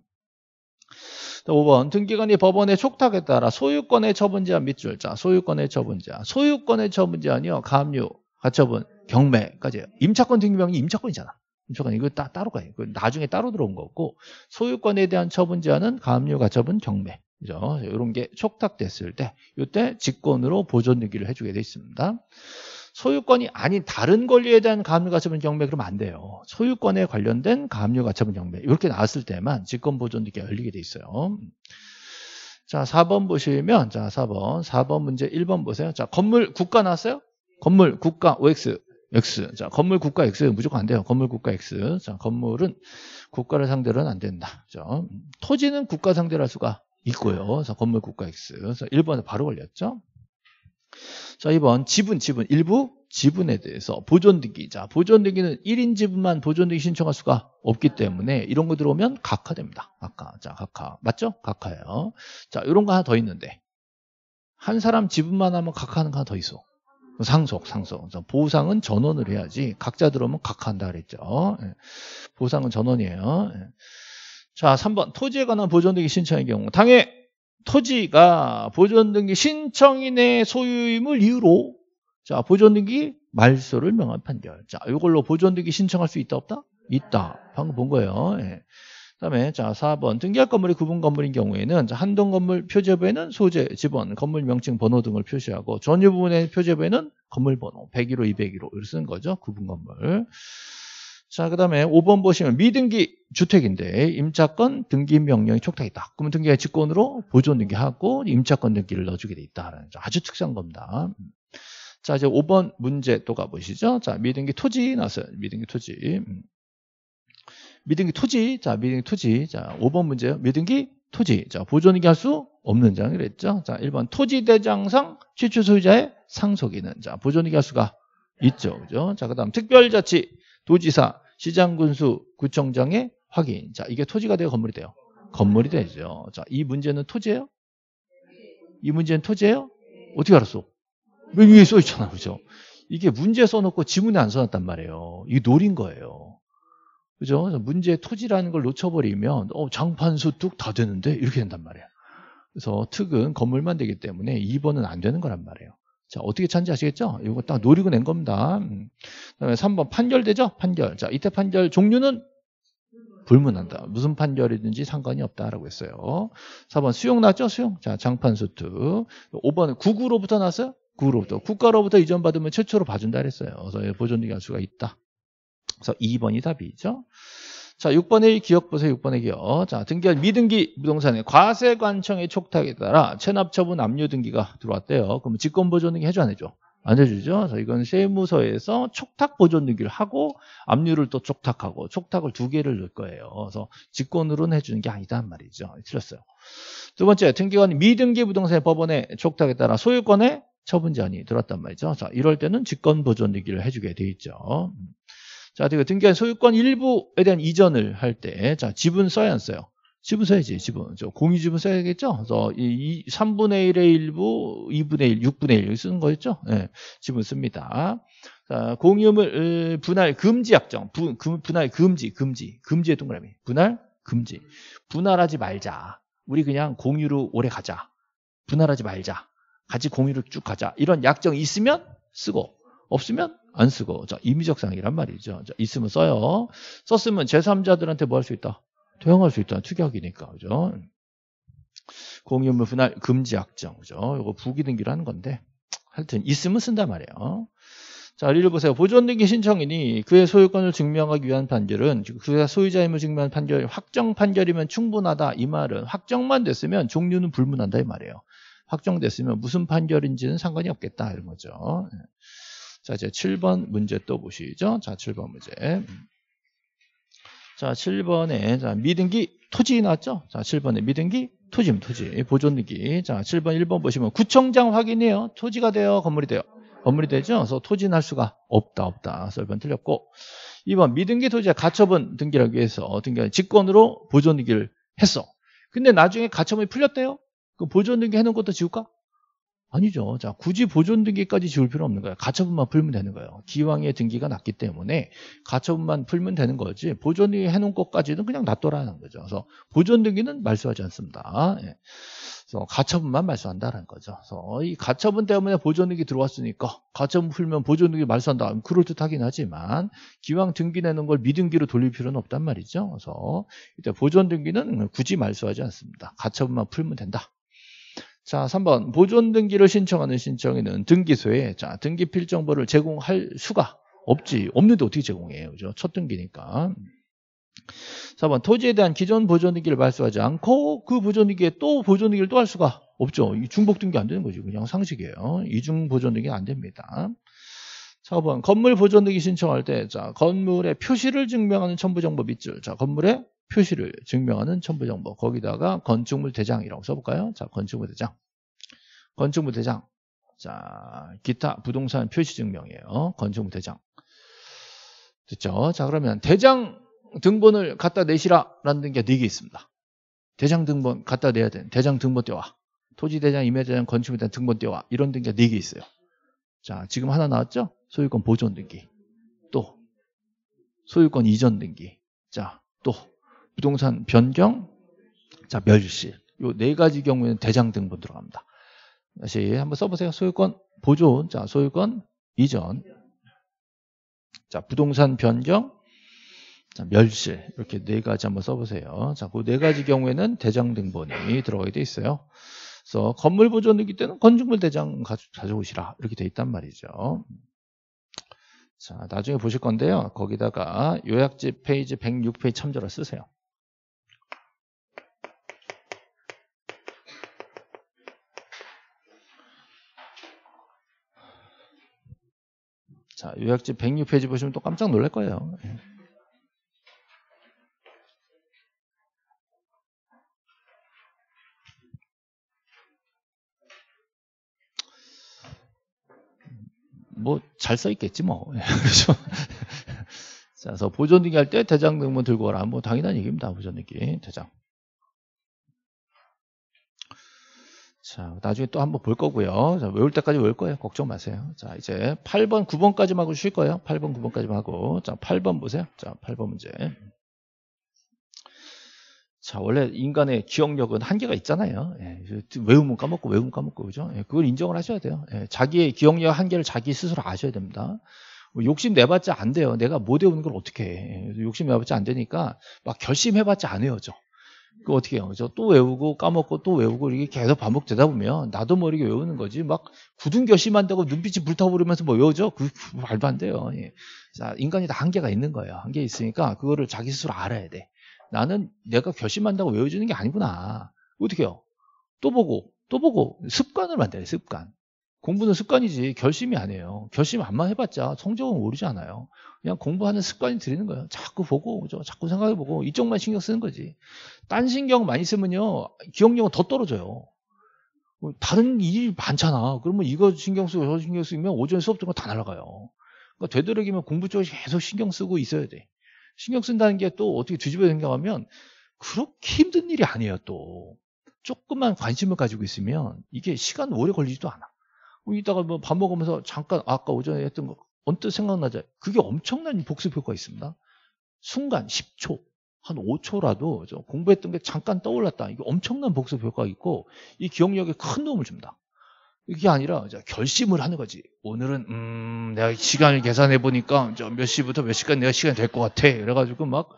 5번 등기관이 법원의 촉탁에 따라 소유권의 처분제한 밑줄 자 소유권의 처분제한 소유권의 처분제한이요 가압류 가처분 경매까지 임차권 등기명이 임차권이잖아 임차권 이거 따, 따로 가요 이 그 나중에 따로 들어온 거고 소유권에 대한 처분제한은 가압류 가처분 경매 그죠 이런 게 촉탁됐을 때 이때 직권으로 보존 등기를 해주게 돼 있습니다. 소유권이 아닌 다른 권리에 대한 가압류 가처분 경매 그러면 안 돼요. 소유권에 관련된 가압류 가처분 경매 이렇게 나왔을 때만 직권 보존되게 열리게 돼 있어요. 자, 4번 보시면 자, 4번. 4번 문제 1번 보세요. 자, 건물 국가 나왔어요? 건물 국가 OX X. 자, 건물 국가 X 무조건 안 돼요. 건물 국가 X. 자, 건물은 국가를 상대로는 안 된다. 그죠? 토지는 국가 상대로 할 수가 있고요. 그 건물 국가 X. 그래서 1번에 바로 걸렸죠? 자, 이번 지분, 지분, 일부 지분에 대해서 보존등기. 자, 보존등기는 1인 지분만 보존등기 신청할 수가 없기 때문에 이런 거 들어오면 각하됩니다. 각하. 자, 각하. 맞죠? 각하예요. 자, 이런 거 하나 더 있는데. 한 사람 지분만 하면 각하는 거 하나 더 있어. 상속, 상속. 보상은 전원을 해야지. 각자 들어오면 각한다 그랬죠. 예. 보상은 전원이에요. 예. 자, 3번. 토지에 관한 보존등기 신청의 경우. 당해 토지가 보존등기 신청인의 소유임을 이유로 자 보존등기 말소를 명한 판결. 자 이걸로 보존등기 신청할 수 있다 없다? 있다. 방금 본 거예요. 예. 그다음에 자 4번 등기할 건물이 구분 건물인 경우에는 자, 한동 건물 표제부에는 소재, 지번, 건물 명칭, 번호 등을 표시하고 전유 부분의 표제부에는 건물 번호 101호, 201호 이렇게 쓰 거죠. 구분 건물. 자, 그 다음에 5번 보시면 미등기 주택인데 임차권 등기 명령이 촉탁했다. 그러면 등기가 직권으로 보존 등기하고 임차권 등기를 넣어주게 돼 있다라는 아주 특수한 겁니다. 자, 이제 5번 문제 또 가보시죠. 자, 미등기 토지 나왔어요. 미등기 토지. 미등기 토지. 자, 미등기 토지. 자, 5번 문제요. 미등기 토지. 자, 보존 등기 할수 없는 장이 랬죠 자, 1번 토지 대장상 최초 소유자의 상속인은 자, 보존 등기 할 수가 있죠. 그죠? 자, 그 다음 특별자치. 도지사, 시장군수, 구청장의 확인. 자, 이게 토지가 돼요? 건물이 돼요? 건물이 되죠. 자, 이 문제는 토지예요? 이 문제는 토지예요? 어떻게 알았어? 맨 위에 써있잖아, 그죠? 이게 문제 써놓고 지문에 안 써놨단 말이에요. 이게 노린 거예요. 그죠? 문제 토지라는 걸 놓쳐버리면 어, 장판수 뚝 다 되는데 이렇게 된단 말이에요 그래서 특은 건물만 되기 때문에 2번은 안 되는 거란 말이에요. 자, 어떻게 찾는지 아시겠죠? 이거 딱 노리고 낸 겁니다. 음. 그다음에 3번 판결되죠? 판결. 자, 이때 판결 종류는 불문한다. 무슨 판결이든지 상관이 없다라고 했어요. 4번 수용 났죠? 수용. 자, 장판 수투. 5번 국으로부터 났어요? 국로부터 국가로부터 이전 받으면 최초로 봐준다 그랬어요. 그래서 예, 보존 기간 수가 있다. 그래서 2번이 답이죠. 자, 6번의 기억 보세요. 6번의 기억. 자, 등기한 미등기 부동산에 과세관청의 촉탁에 따라 체납처분 압류 등기가 들어왔대요. 그럼 직권보존등기 해줘 안 해줘? 안 해주죠. 자, 이건 세무서에서 촉탁 보존 등기를 하고 압류를 또 촉탁하고 촉탁을 두 개를 넣을 거예요. 그래서 직권으로는 해주는 게 아니다 말이죠. 틀렸어요. 두 번째 등기관 미등기 부동산의 법원의 촉탁에 따라 소유권의 처분 제한이 들어왔단 말이죠. 자, 이럴 때는 직권 보존 등기를 해주게 돼 있죠. 자, 제가 등기한 소유권 일부에 대한 이전을 할 때, 자, 지분 써야 안 써요? 지분 써야지, 지분. 저 공유 지분 써야겠죠? 그래서 이, 이 3분의 1의 일부, 2분의 1, 6분의 1 여기 쓰는 거였죠? 예, 지분 씁니다. 자, 공유물 분할 금지 약정. 부, 금, 분할 금지, 금지. 금지의 동그라미. 분할 금지. 분할하지 말자. 우리 그냥 공유로 오래 가자. 분할하지 말자. 같이 공유로 쭉 가자. 이런 약정이 있으면 쓰고 없으면 안 쓰고 자 임의적 사항이란 말이죠. 자, 있으면 써요. 썼으면 제3자들한테 뭐 할 수 있다? 대항할 수있다 특약이니까 그죠? 공유물 분할 금지 약정 그죠? 이거 부기등기를 하는 건데 하여튼 있으면 쓴단 말이에요. 자, 이를 보세요. 보존등기 신청인이 그의 소유권을 증명하기 위한 판결은 그가 소유자임을 증명한 판결, 확정 판결이면 충분하다 이 말은 확정만 됐으면 종류는 불문한다 이 말이에요. 확정됐으면 무슨 판결인지는 상관이 없겠다 이런 거죠. 예. 자, 이제 7번 문제 또 보시죠. 자, 7번 문제. 자, 7번에 자, 미등기 토지 나왔죠? 자, 7번에 미등기 토지 토지, 보존등기. 자, 7번 1번 보시면 구청장 확인이에요. 토지가 돼요, 건물이 돼요. 건물이 되죠. 그래서 토지 날 수가 없다, 없다. 설래번 틀렸고. 2번 미등기 토지가 가처분 등기라고 해서 등기 직권으로 보존등기를 했어. 근데 나중에 가처분이 풀렸대요. 그 보존등기 해놓은 것도 지울까? 아니죠. 자, 굳이 보존 등기까지 지울 필요 없는 거예요. 가처분만 풀면 되는 거예요. 기왕에 등기가 났기 때문에 가처분만 풀면 되는 거지 보존 등기 해놓은 것까지는 그냥 놔둬라는 거죠. 그래서 보존 등기는 말소하지 않습니다. 예. 그래서 가처분만 말소한다는 라 거죠. 그래서 이 가처분 때문에 보존 등기 들어왔으니까 가처분 풀면 보존 등기 말소한다. 그럴 듯하긴 하지만 기왕 등기 내는 걸 미등기로 돌릴 필요는 없단 말이죠. 그래서 이때 보존 등기는 굳이 말소하지 않습니다. 가처분만 풀면 된다. 자, 3번 보존 등기를 신청하는 신청인은 등기소에 자, 등기 필 정보를 제공할 수가 없지. 없는데 어떻게 제공해요? 그죠? 첫 등기니까. 4번 토지에 대한 기존 보존 등기를 발수하지 않고 그 보존 등기에 또 보존 등기를 또 할 수가 없죠. 중복 등기 안 되는 거죠. 그냥 상식이에요. 이중 보존 등기 안 됩니다. 4번 건물 보존 등기 신청할 때 자, 건물의 표시를 증명하는 첨부 정보 밑줄. 자, 건물의 표시를 증명하는 첨부 정보 거기다가 건축물 대장이라고 써볼까요? 자 건축물 대장 건축물 대장 자 기타 부동산 표시 증명이에요 건축물 대장 됐죠? 자 그러면 대장 등본을 갖다 내시라 라는 게네개 있습니다 대장 등본 갖다 내야 돼 대장 등본 떼와 토지 대장 임야 대장 건축물 대장 등본 떼와 이런 등기가 네 개 있어요 자 지금 하나 나왔죠? 소유권 보존 등기 또 소유권 이전 등기 자또 부동산 변경, 자 멸실 요 네 가지 경우에는 대장 등본 들어갑니다. 다시 한번 써보세요. 소유권 보존, 자 소유권 이전, 자 부동산 변경, 자 멸실 이렇게 네 가지 한번 써보세요. 자그 네 가지 경우에는 대장 등본이 들어가게 돼 있어요. 그래서 건물 보존이기 때는 건축물 대장 가져오시라 이렇게 돼 있단 말이죠. 자, 나중에 보실 건데요. 거기다가 요약집 페이지 106페이지 참조를 쓰세요. 자, 요약지 106페이지 보시면 또 깜짝 놀랄 거예요. 예. 뭐, 잘 써 있겠지, 뭐. 그렇죠. 자, 그래서 보존등기 할 때 대장 등본 들고 와라. 뭐, 당연한 얘기입니다. 보존등기, 대장. 자, 나중에 또 한번 볼 거고요. 자, 외울 때까지 외울 거예요. 걱정 마세요. 자, 이제 8번, 9번까지만 하고 쉴 거예요. 8번, 9번까지만 하고. 자, 8번 보세요. 자, 8번 문제. 자, 원래 인간의 기억력은 한계가 있잖아요. 예, 외우면 까먹고, 외우면 까먹고, 그죠? 예, 그걸 인정을 하셔야 돼요. 예, 자기의 기억력 한계를 자기 스스로 아셔야 됩니다. 뭐 욕심 내봤자 안 돼요. 내가 못 외우는 걸 어떻게 해. 예, 욕심 내봤자 안 되니까 막 결심해봤자 안 외워져. 그 어떻게 해요? 그또 외우고 까먹고 또 외우고 이게 계속 반복되다 보면 나도 모르게 뭐 외우는 거지. 막 굳은 결심한다고 눈빛이 불타오르면서 뭐 외우죠? 그, 그 말도 안 돼요. 예. 자, 인간이 다 한계가 있는 거예요. 한계 있으니까 그거를 자기 스스로 알아야 돼. 나는 내가 결심한다고 외워주는 게 아니구나. 어떻게 해요? 또 보고, 또 보고, 습관을 만들어요, 습관. 공부는 습관이지 결심이 아니에요. 결심 안만 해봤자 성적은 오르지 않아요. 그냥 공부하는 습관이 들이는 거예요. 자꾸 보고 그죠? 자꾸 생각해보고 이쪽만 신경 쓰는 거지. 딴 신경 많이 쓰면요 기억력은 더 떨어져요. 다른 일이 많잖아. 그러면 이거 신경 쓰고 저 신경 쓰면 오전 에 수업 들은 거다 날아가요. 그러니까 되도록이면 공부 쪽에 계속 신경 쓰고 있어야 돼. 신경 쓴다는 게 또 어떻게 뒤집어 생각하면 그렇게 힘든 일이 아니에요 또. 조금만 관심을 가지고 있으면 이게 시간 오래 걸리지도 않아. 뭐 이따가 뭐밥 먹으면서 잠깐 아까 오전에 했던 거 언뜻 생각나자. 그게 엄청난 복습 효과가 있습니다. 순간 10초, 한 5초라도 저 공부했던 게 잠깐 떠올랐다. 이게 엄청난 복습 효과가 있고 이 기억력에 큰 도움을 줍니다. 이게 아니라 결심을 하는 거지. 오늘은 음 내가 시간을 계산해 보니까 몇 시부터 몇 시까지 내가 시간이 될 것 같아. 그래가지고 막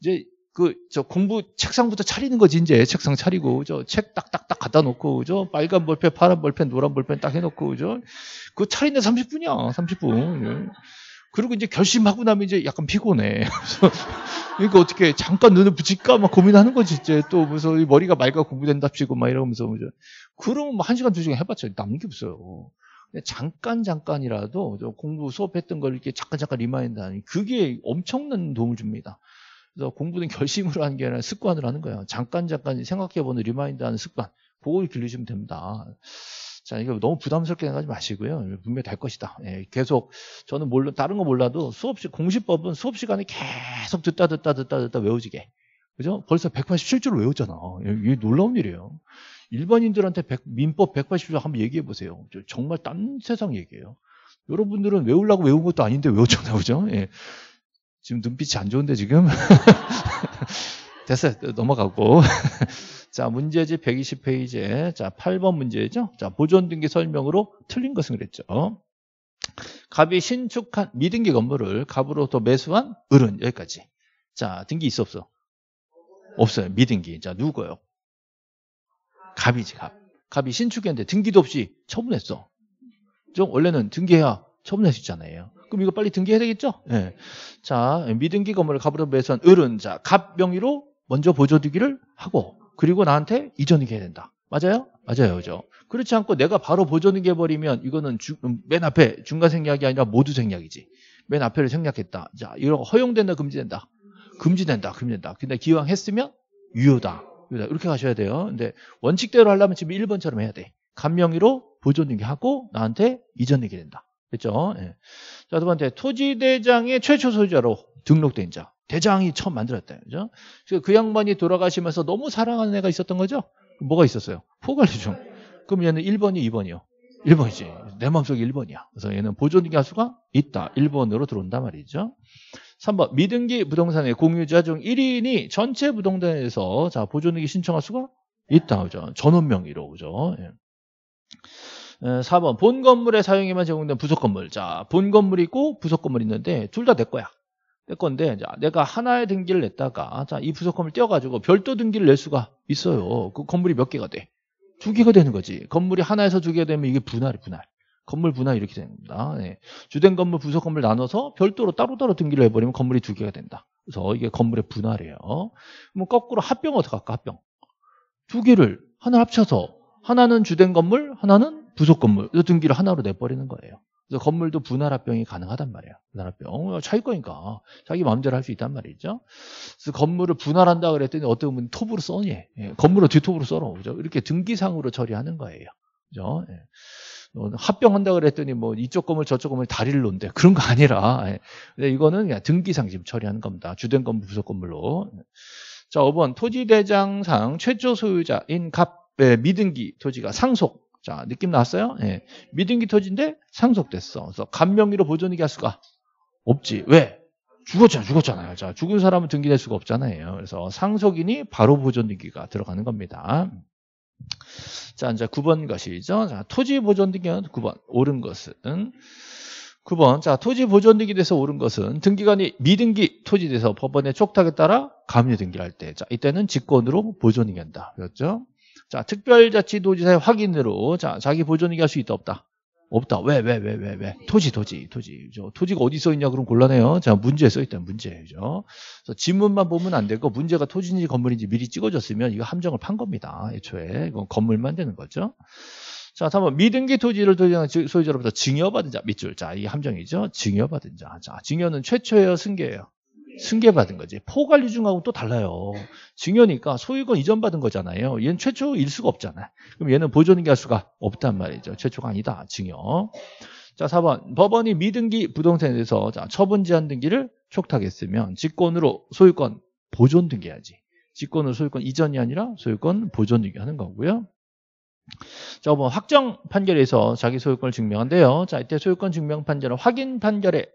이제 그저 공부 책상부터 차리는 거지 이제 책상 차리고 저 책 딱딱딱 갖다 놓고 저 빨간 볼펜 파란 볼펜 노란 볼펜 딱 해놓고 그그 차리는 30분이야 30분 예. 그리고 이제 결심하고 나면 이제 약간 피곤해 그러니까 어떻게 잠깐 눈을 붙일까 막 고민하는 거지 이제 또 무슨 머리가 맑아 공부된답시고 막 이러면서 그죠 그러면 뭐한 시간 두 시간 해봤자 남는 게 없어요 잠깐 잠깐이라도 공부 수업했던 걸 이렇게 잠깐 잠깐 리마인드 하는 그게 엄청난 도움을 줍니다. 그래서 공부는 결심으로 하는 게 아니라 습관을 하는 거예요. 잠깐 잠깐 생각해보는 리마인드하는 습관. 그걸 길러주면 됩니다. 자, 이거 너무 부담스럽게 생각하지 마시고요. 분명히 될 것이다. 예, 계속 저는 물론 다른 거 몰라도 수업 시 공시법은 수업 시간에 계속 듣다 듣다 듣다 듣다 외워지게. 그죠? 벌써 187조를 외웠잖아. 예, 이게 놀라운 일이에요. 일반인들한테 100, 민법 180조 한번 얘기해 보세요. 정말 딴 세상 얘기예요. 여러분들은 외우려고 외운 것도 아닌데 외웠잖아요. 그죠? 예. 지금 눈빛이 안 좋은데 지금? 됐어요. 넘어가고. 자, 문제집 120페이지에 자, 8번 문제죠. 자, 보존 등기 설명으로 틀린 것은 그랬죠. 갑이 신축한 미등기 건물을 갑으로부터 매수한 을은 여기까지. 자, 등기 있어 없어? 없어요. 미등기. 자, 누구요? 갑이지, 갑. 갑이 신축했는데 등기도 없이 처분했어. 좀 원래는 등기해야 처분할 수 있잖아요. 그럼 이거 빨리 등기해야 되겠죠? 네. 자, 미등기 건물을 갑으로 매선 을은 자, 갑 명의로 먼저 보조등기를 하고 그리고 나한테 이전이기 해야 된다. 맞아요? 맞아요. 그죠? 그렇지 않고 내가 바로 보조등기 해버리면 이거는 주, 음, 맨 앞에 중간 생략이 아니라 모두 생략이지. 맨 앞에를 생략했다. 자, 이런 거 허용된다, 금지된다. 금지된다, 금지된다. 근데 기왕 했으면 유효다. 유효다. 이렇게 가셔야 돼요. 근데 원칙대로 하려면 지금 1번처럼 해야 돼. 간명의로 보존등기 하고 나한테 이전등기 된다. 그죠 예. 자, 두 번째 토지대장의 최초 소유자로 등록된 자. 대장이 처음 만들었다. 그죠? 그 양반이 돌아가시면서 너무 사랑하는 애가 있었던 거죠? 뭐가 있었어요? 포괄유종. 그럼 얘는 1번이 2번이요. 1번이지. 내 마음속에 1번이야. 그래서 얘는 보존 기 가수가 있다. 1번으로 들어온다 말이죠. 3번 미등기 부동산의 공유자 중 1인이 전체 부동산에서 자보존기 신청할 수가 있다 그죠 전원 명의로 그죠 예. 4번 본건물에 사용에만 제공된 부속 건물 자본 건물 있고 부속 건물 이 있는데 둘 다 내 거야 내 건데 자, 내가 하나의 등기를 냈다가 자, 이 부속 건물 떼어가지고 별도 등기를 낼 수가 있어요 그 건물이 몇 개가 돼? 두 개가 되는 거지 건물이 하나에서 두 개가 되면 이게 분할이 분할 건물 분할 이렇게 되는 겁니다 네. 주된 건물 부속 건물 나눠서 별도로 따로따로 등기를 해버리면 건물이 두 개가 된다 그래서 이게 건물의 분할이에요 그럼 거꾸로 합병 어떻게 할까 합병 두 개를 하나 합쳐서 하나는 주된 건물 하나는 부속 건물 등기를 하나로 내버리는 거예요. 그래서 건물도 분할합병이 가능하단 말이에요. 분할합병 자기 어, 거니까 자기 마음대로 할 수 있단 말이죠. 그래서 건물을 분할한다 그랬더니 어떤 분이 톱으로 써니 예, 건물을 뒤톱으로 써놓 그죠? 이렇게 등기상으로 처리하는 거예요. 그죠? 예. 뭐, 합병한다 그랬더니 뭐 이쪽 건물 저쪽 건물 다리를 놓논데 그런 거 아니라 예. 근데 이거는 그냥 등기상 지금 처리하는 겁니다. 주된 건물 부속 건물로. 자, 5번 토지대장상 최초 소유자인 갑 예, 미등기 토지가 상속 자, 느낌 나왔어요 예. 믿은 기토지인데 상속됐어. 그래서 간명기로 보존이 가수가 없지. 왜? 죽었잖아, 죽었잖아요. 자, 죽은 사람은 등기될 수가 없잖아요. 그래서 상속인이 바로 보존등기가 들어가는 겁니다. 자, 이제 9번 것이죠. 자, 토지 보존등기는 9번. 옳은 것은 9번. 자, 토지 보존등기 돼서 옳은 것은 등기관이 미등기 토지 돼서 법원의 촉탁에 따라 감리 등기를 할 때. 자, 이때는 직권으로 보존이 된다. 그렇죠? 자, 특별자치도지사의 확인으로 자, 자기 보존이기 할 수 있다 없다. 없다. 왜, 왜, 왜, 왜, 왜? 토지, 토지, 토지. 저 토지가 어디 써 있냐? 그럼 곤란해요. 자, 문제에 써 있다. 문제죠. 그래서 지문만 보면 안 되고, 문제가 토지인지 건물인지 미리 찍어줬으면 이거 함정을 판 겁니다. 애초에. 이건 건물만 되는 거죠. 자, 다음은 미등기 토지를 소유한 소유자로부터 증여받은 자, 밑줄. 자, 이 함정이죠. 증여받은 자. 자, 증여는 최초의 승계예요? 승계받은 거지. 포괄리중하고또 달라요. 증여니까 소유권 이전받은 거잖아요. 얘는 최초일 수가 없잖아. 그럼 얘는 보존인할수가 없단 말이죠. 최초가 아니다. 증여. 자, 4번. 법원이 미등기 부동산에 대해서 자, 처분 제한 등기를 촉탁했으면 직권으로 소유권 보존 등기해야지 직권으로 소유권 이전이 아니라 소유권 보존 등기하는 거고요. 자, 5번. 확정 판결에서 자기 소유권을 증명한대요. 자, 이때 소유권 증명 판결은 확인 판결에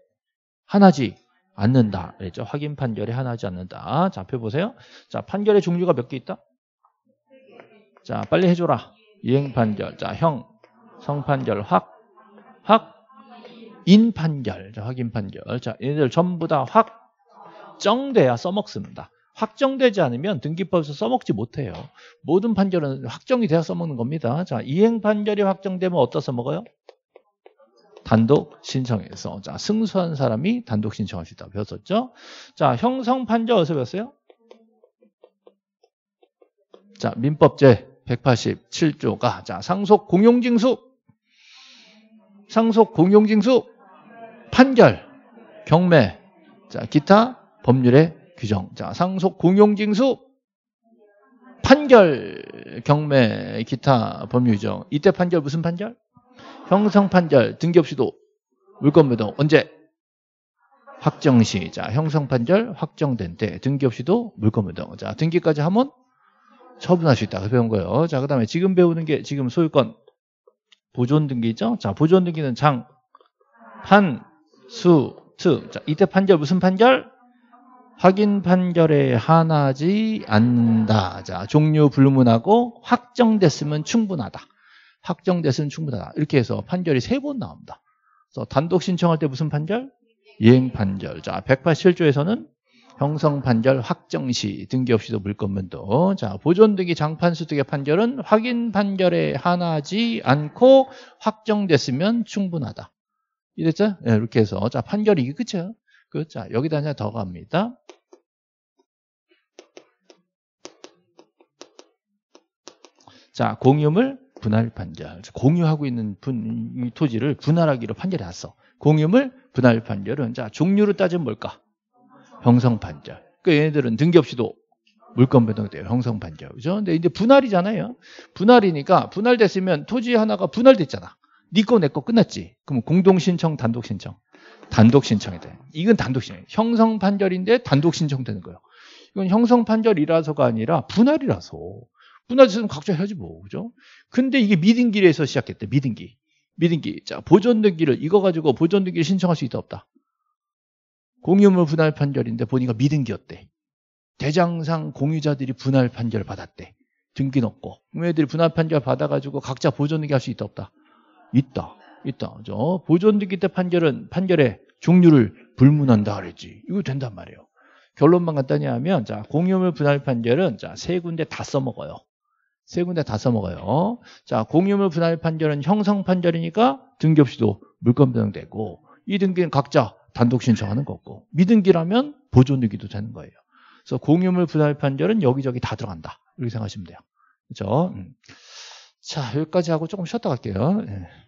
하나지 않는다. 그랬죠. 확인 판결에 하나하지 않는다. 자, 표 보세요. 자, 판결의 종류가 몇 개 있다? 자, 빨리 해줘라. 이행 판결. 자, 형, 성 판결, 확, 확, 인 판결. 자, 확인 판결. 자, 얘네들 전부 다 확정돼야 써먹습니다. 확정되지 않으면 등기법에서 써먹지 못해요. 모든 판결은 확정이 돼야 써먹는 겁니다. 자, 이행 판결이 확정되면 어디서먹어요 단독 신청해서 자 승소한 사람이 단독 신청할 수있다 배웠었죠. 자 형성 판정 어디서 배웠어요? 자 민법제 187조가 자 상속 공용징수 상속 공용징수 판결 경매 자 기타 법률의 규정 자 상속 공용징수 판결 경매 기타 법률 규정 이때 판결 무슨 판결? 형성 판결 등기 없이도 물건니다 언제? 확정 시. 자, 형성 판결 확정된 때 등기 없이도 물건니다 자, 등기까지 하면 처분할 수 있다. 배운 거예요. 자, 그다음에 지금 배우는 게 지금 소유권 보존 등기죠? 자, 보존 등기는 장, 판, 수, 트. 자, 이때 판결 무슨 판결? 확인 판결에 하나지 않는다. 자, 종류 불문하고 확정됐으면 충분하다. 확정됐으면 충분하다. 이렇게 해서 판결이 세 번 나옵니다. 그래서 단독 신청할 때 무슨 판결? 이행 판결. 자, 187조에서는 형성 판결 확정 시 등기 없이도 물건문도 자 보존 등기 장판 수득의 판결은 확인 판결에 하나지 않고 확정됐으면 충분하다 이랬죠? 네, 예, 이렇게 해서 자 판결이 이게 끝이에요 그자 여기다 하나 더 갑니다 자 공유물 분할 판결. 공유하고 있는 분, 이 토지를 분할하기로 판결해놨어 공유물 분할 판결은 자 종류로 따지면 뭘까? 형성 판결. 그 얘네들은 등기 없이도 물건 변동돼요. 이 형성 판결. 그죠? 근데 이제 분할이잖아요. 분할이니까 분할됐으면 토지 하나가 분할됐잖아. 니거내꺼 네 끝났지. 그럼 공동 신청, 단독 신청. 단독 신청이 돼. 이건 단독 신청. 형성 판결인데 단독 신청되는 거예요. 이건 형성 판결이라서가 아니라 분할이라서. 문화재산 각자 해야지 뭐 그죠? 근데 이게 미등기에서 시작했대 미등기 미등기 자 보존등기를 이거 가지고 보존등기를 신청할 수 있다 없다 공유물 분할 판결인데 보니까 미등기였대 대장상 공유자들이 분할 판결 받았대 등기 넣고 공유들이 분할 판결 받아가지고 각자 보존등기 할 수 있다 없다 있다 있다 그죠? 보존등기 때 판결은 판결의 종류를 불문한다 그랬지 이거 된단 말이에요 결론만 간단히 하면 자 공유물 분할 판결은 자세 군데 다 써먹어요. 세 군데 다 써먹어요. 자, 공유물 분할 판결은 형성 판결이니까 등기 없이도 물건 변동되고 이 등기는 각자 단독 신청하는 거고 미등기라면 보존 등기도 되는 거예요. 그래서 공유물 분할 판결은 여기저기 다 들어간다. 이렇게 생각하시면 돼요. 그렇죠? 자, 여기까지 하고 조금 쉬었다 갈게요. 네.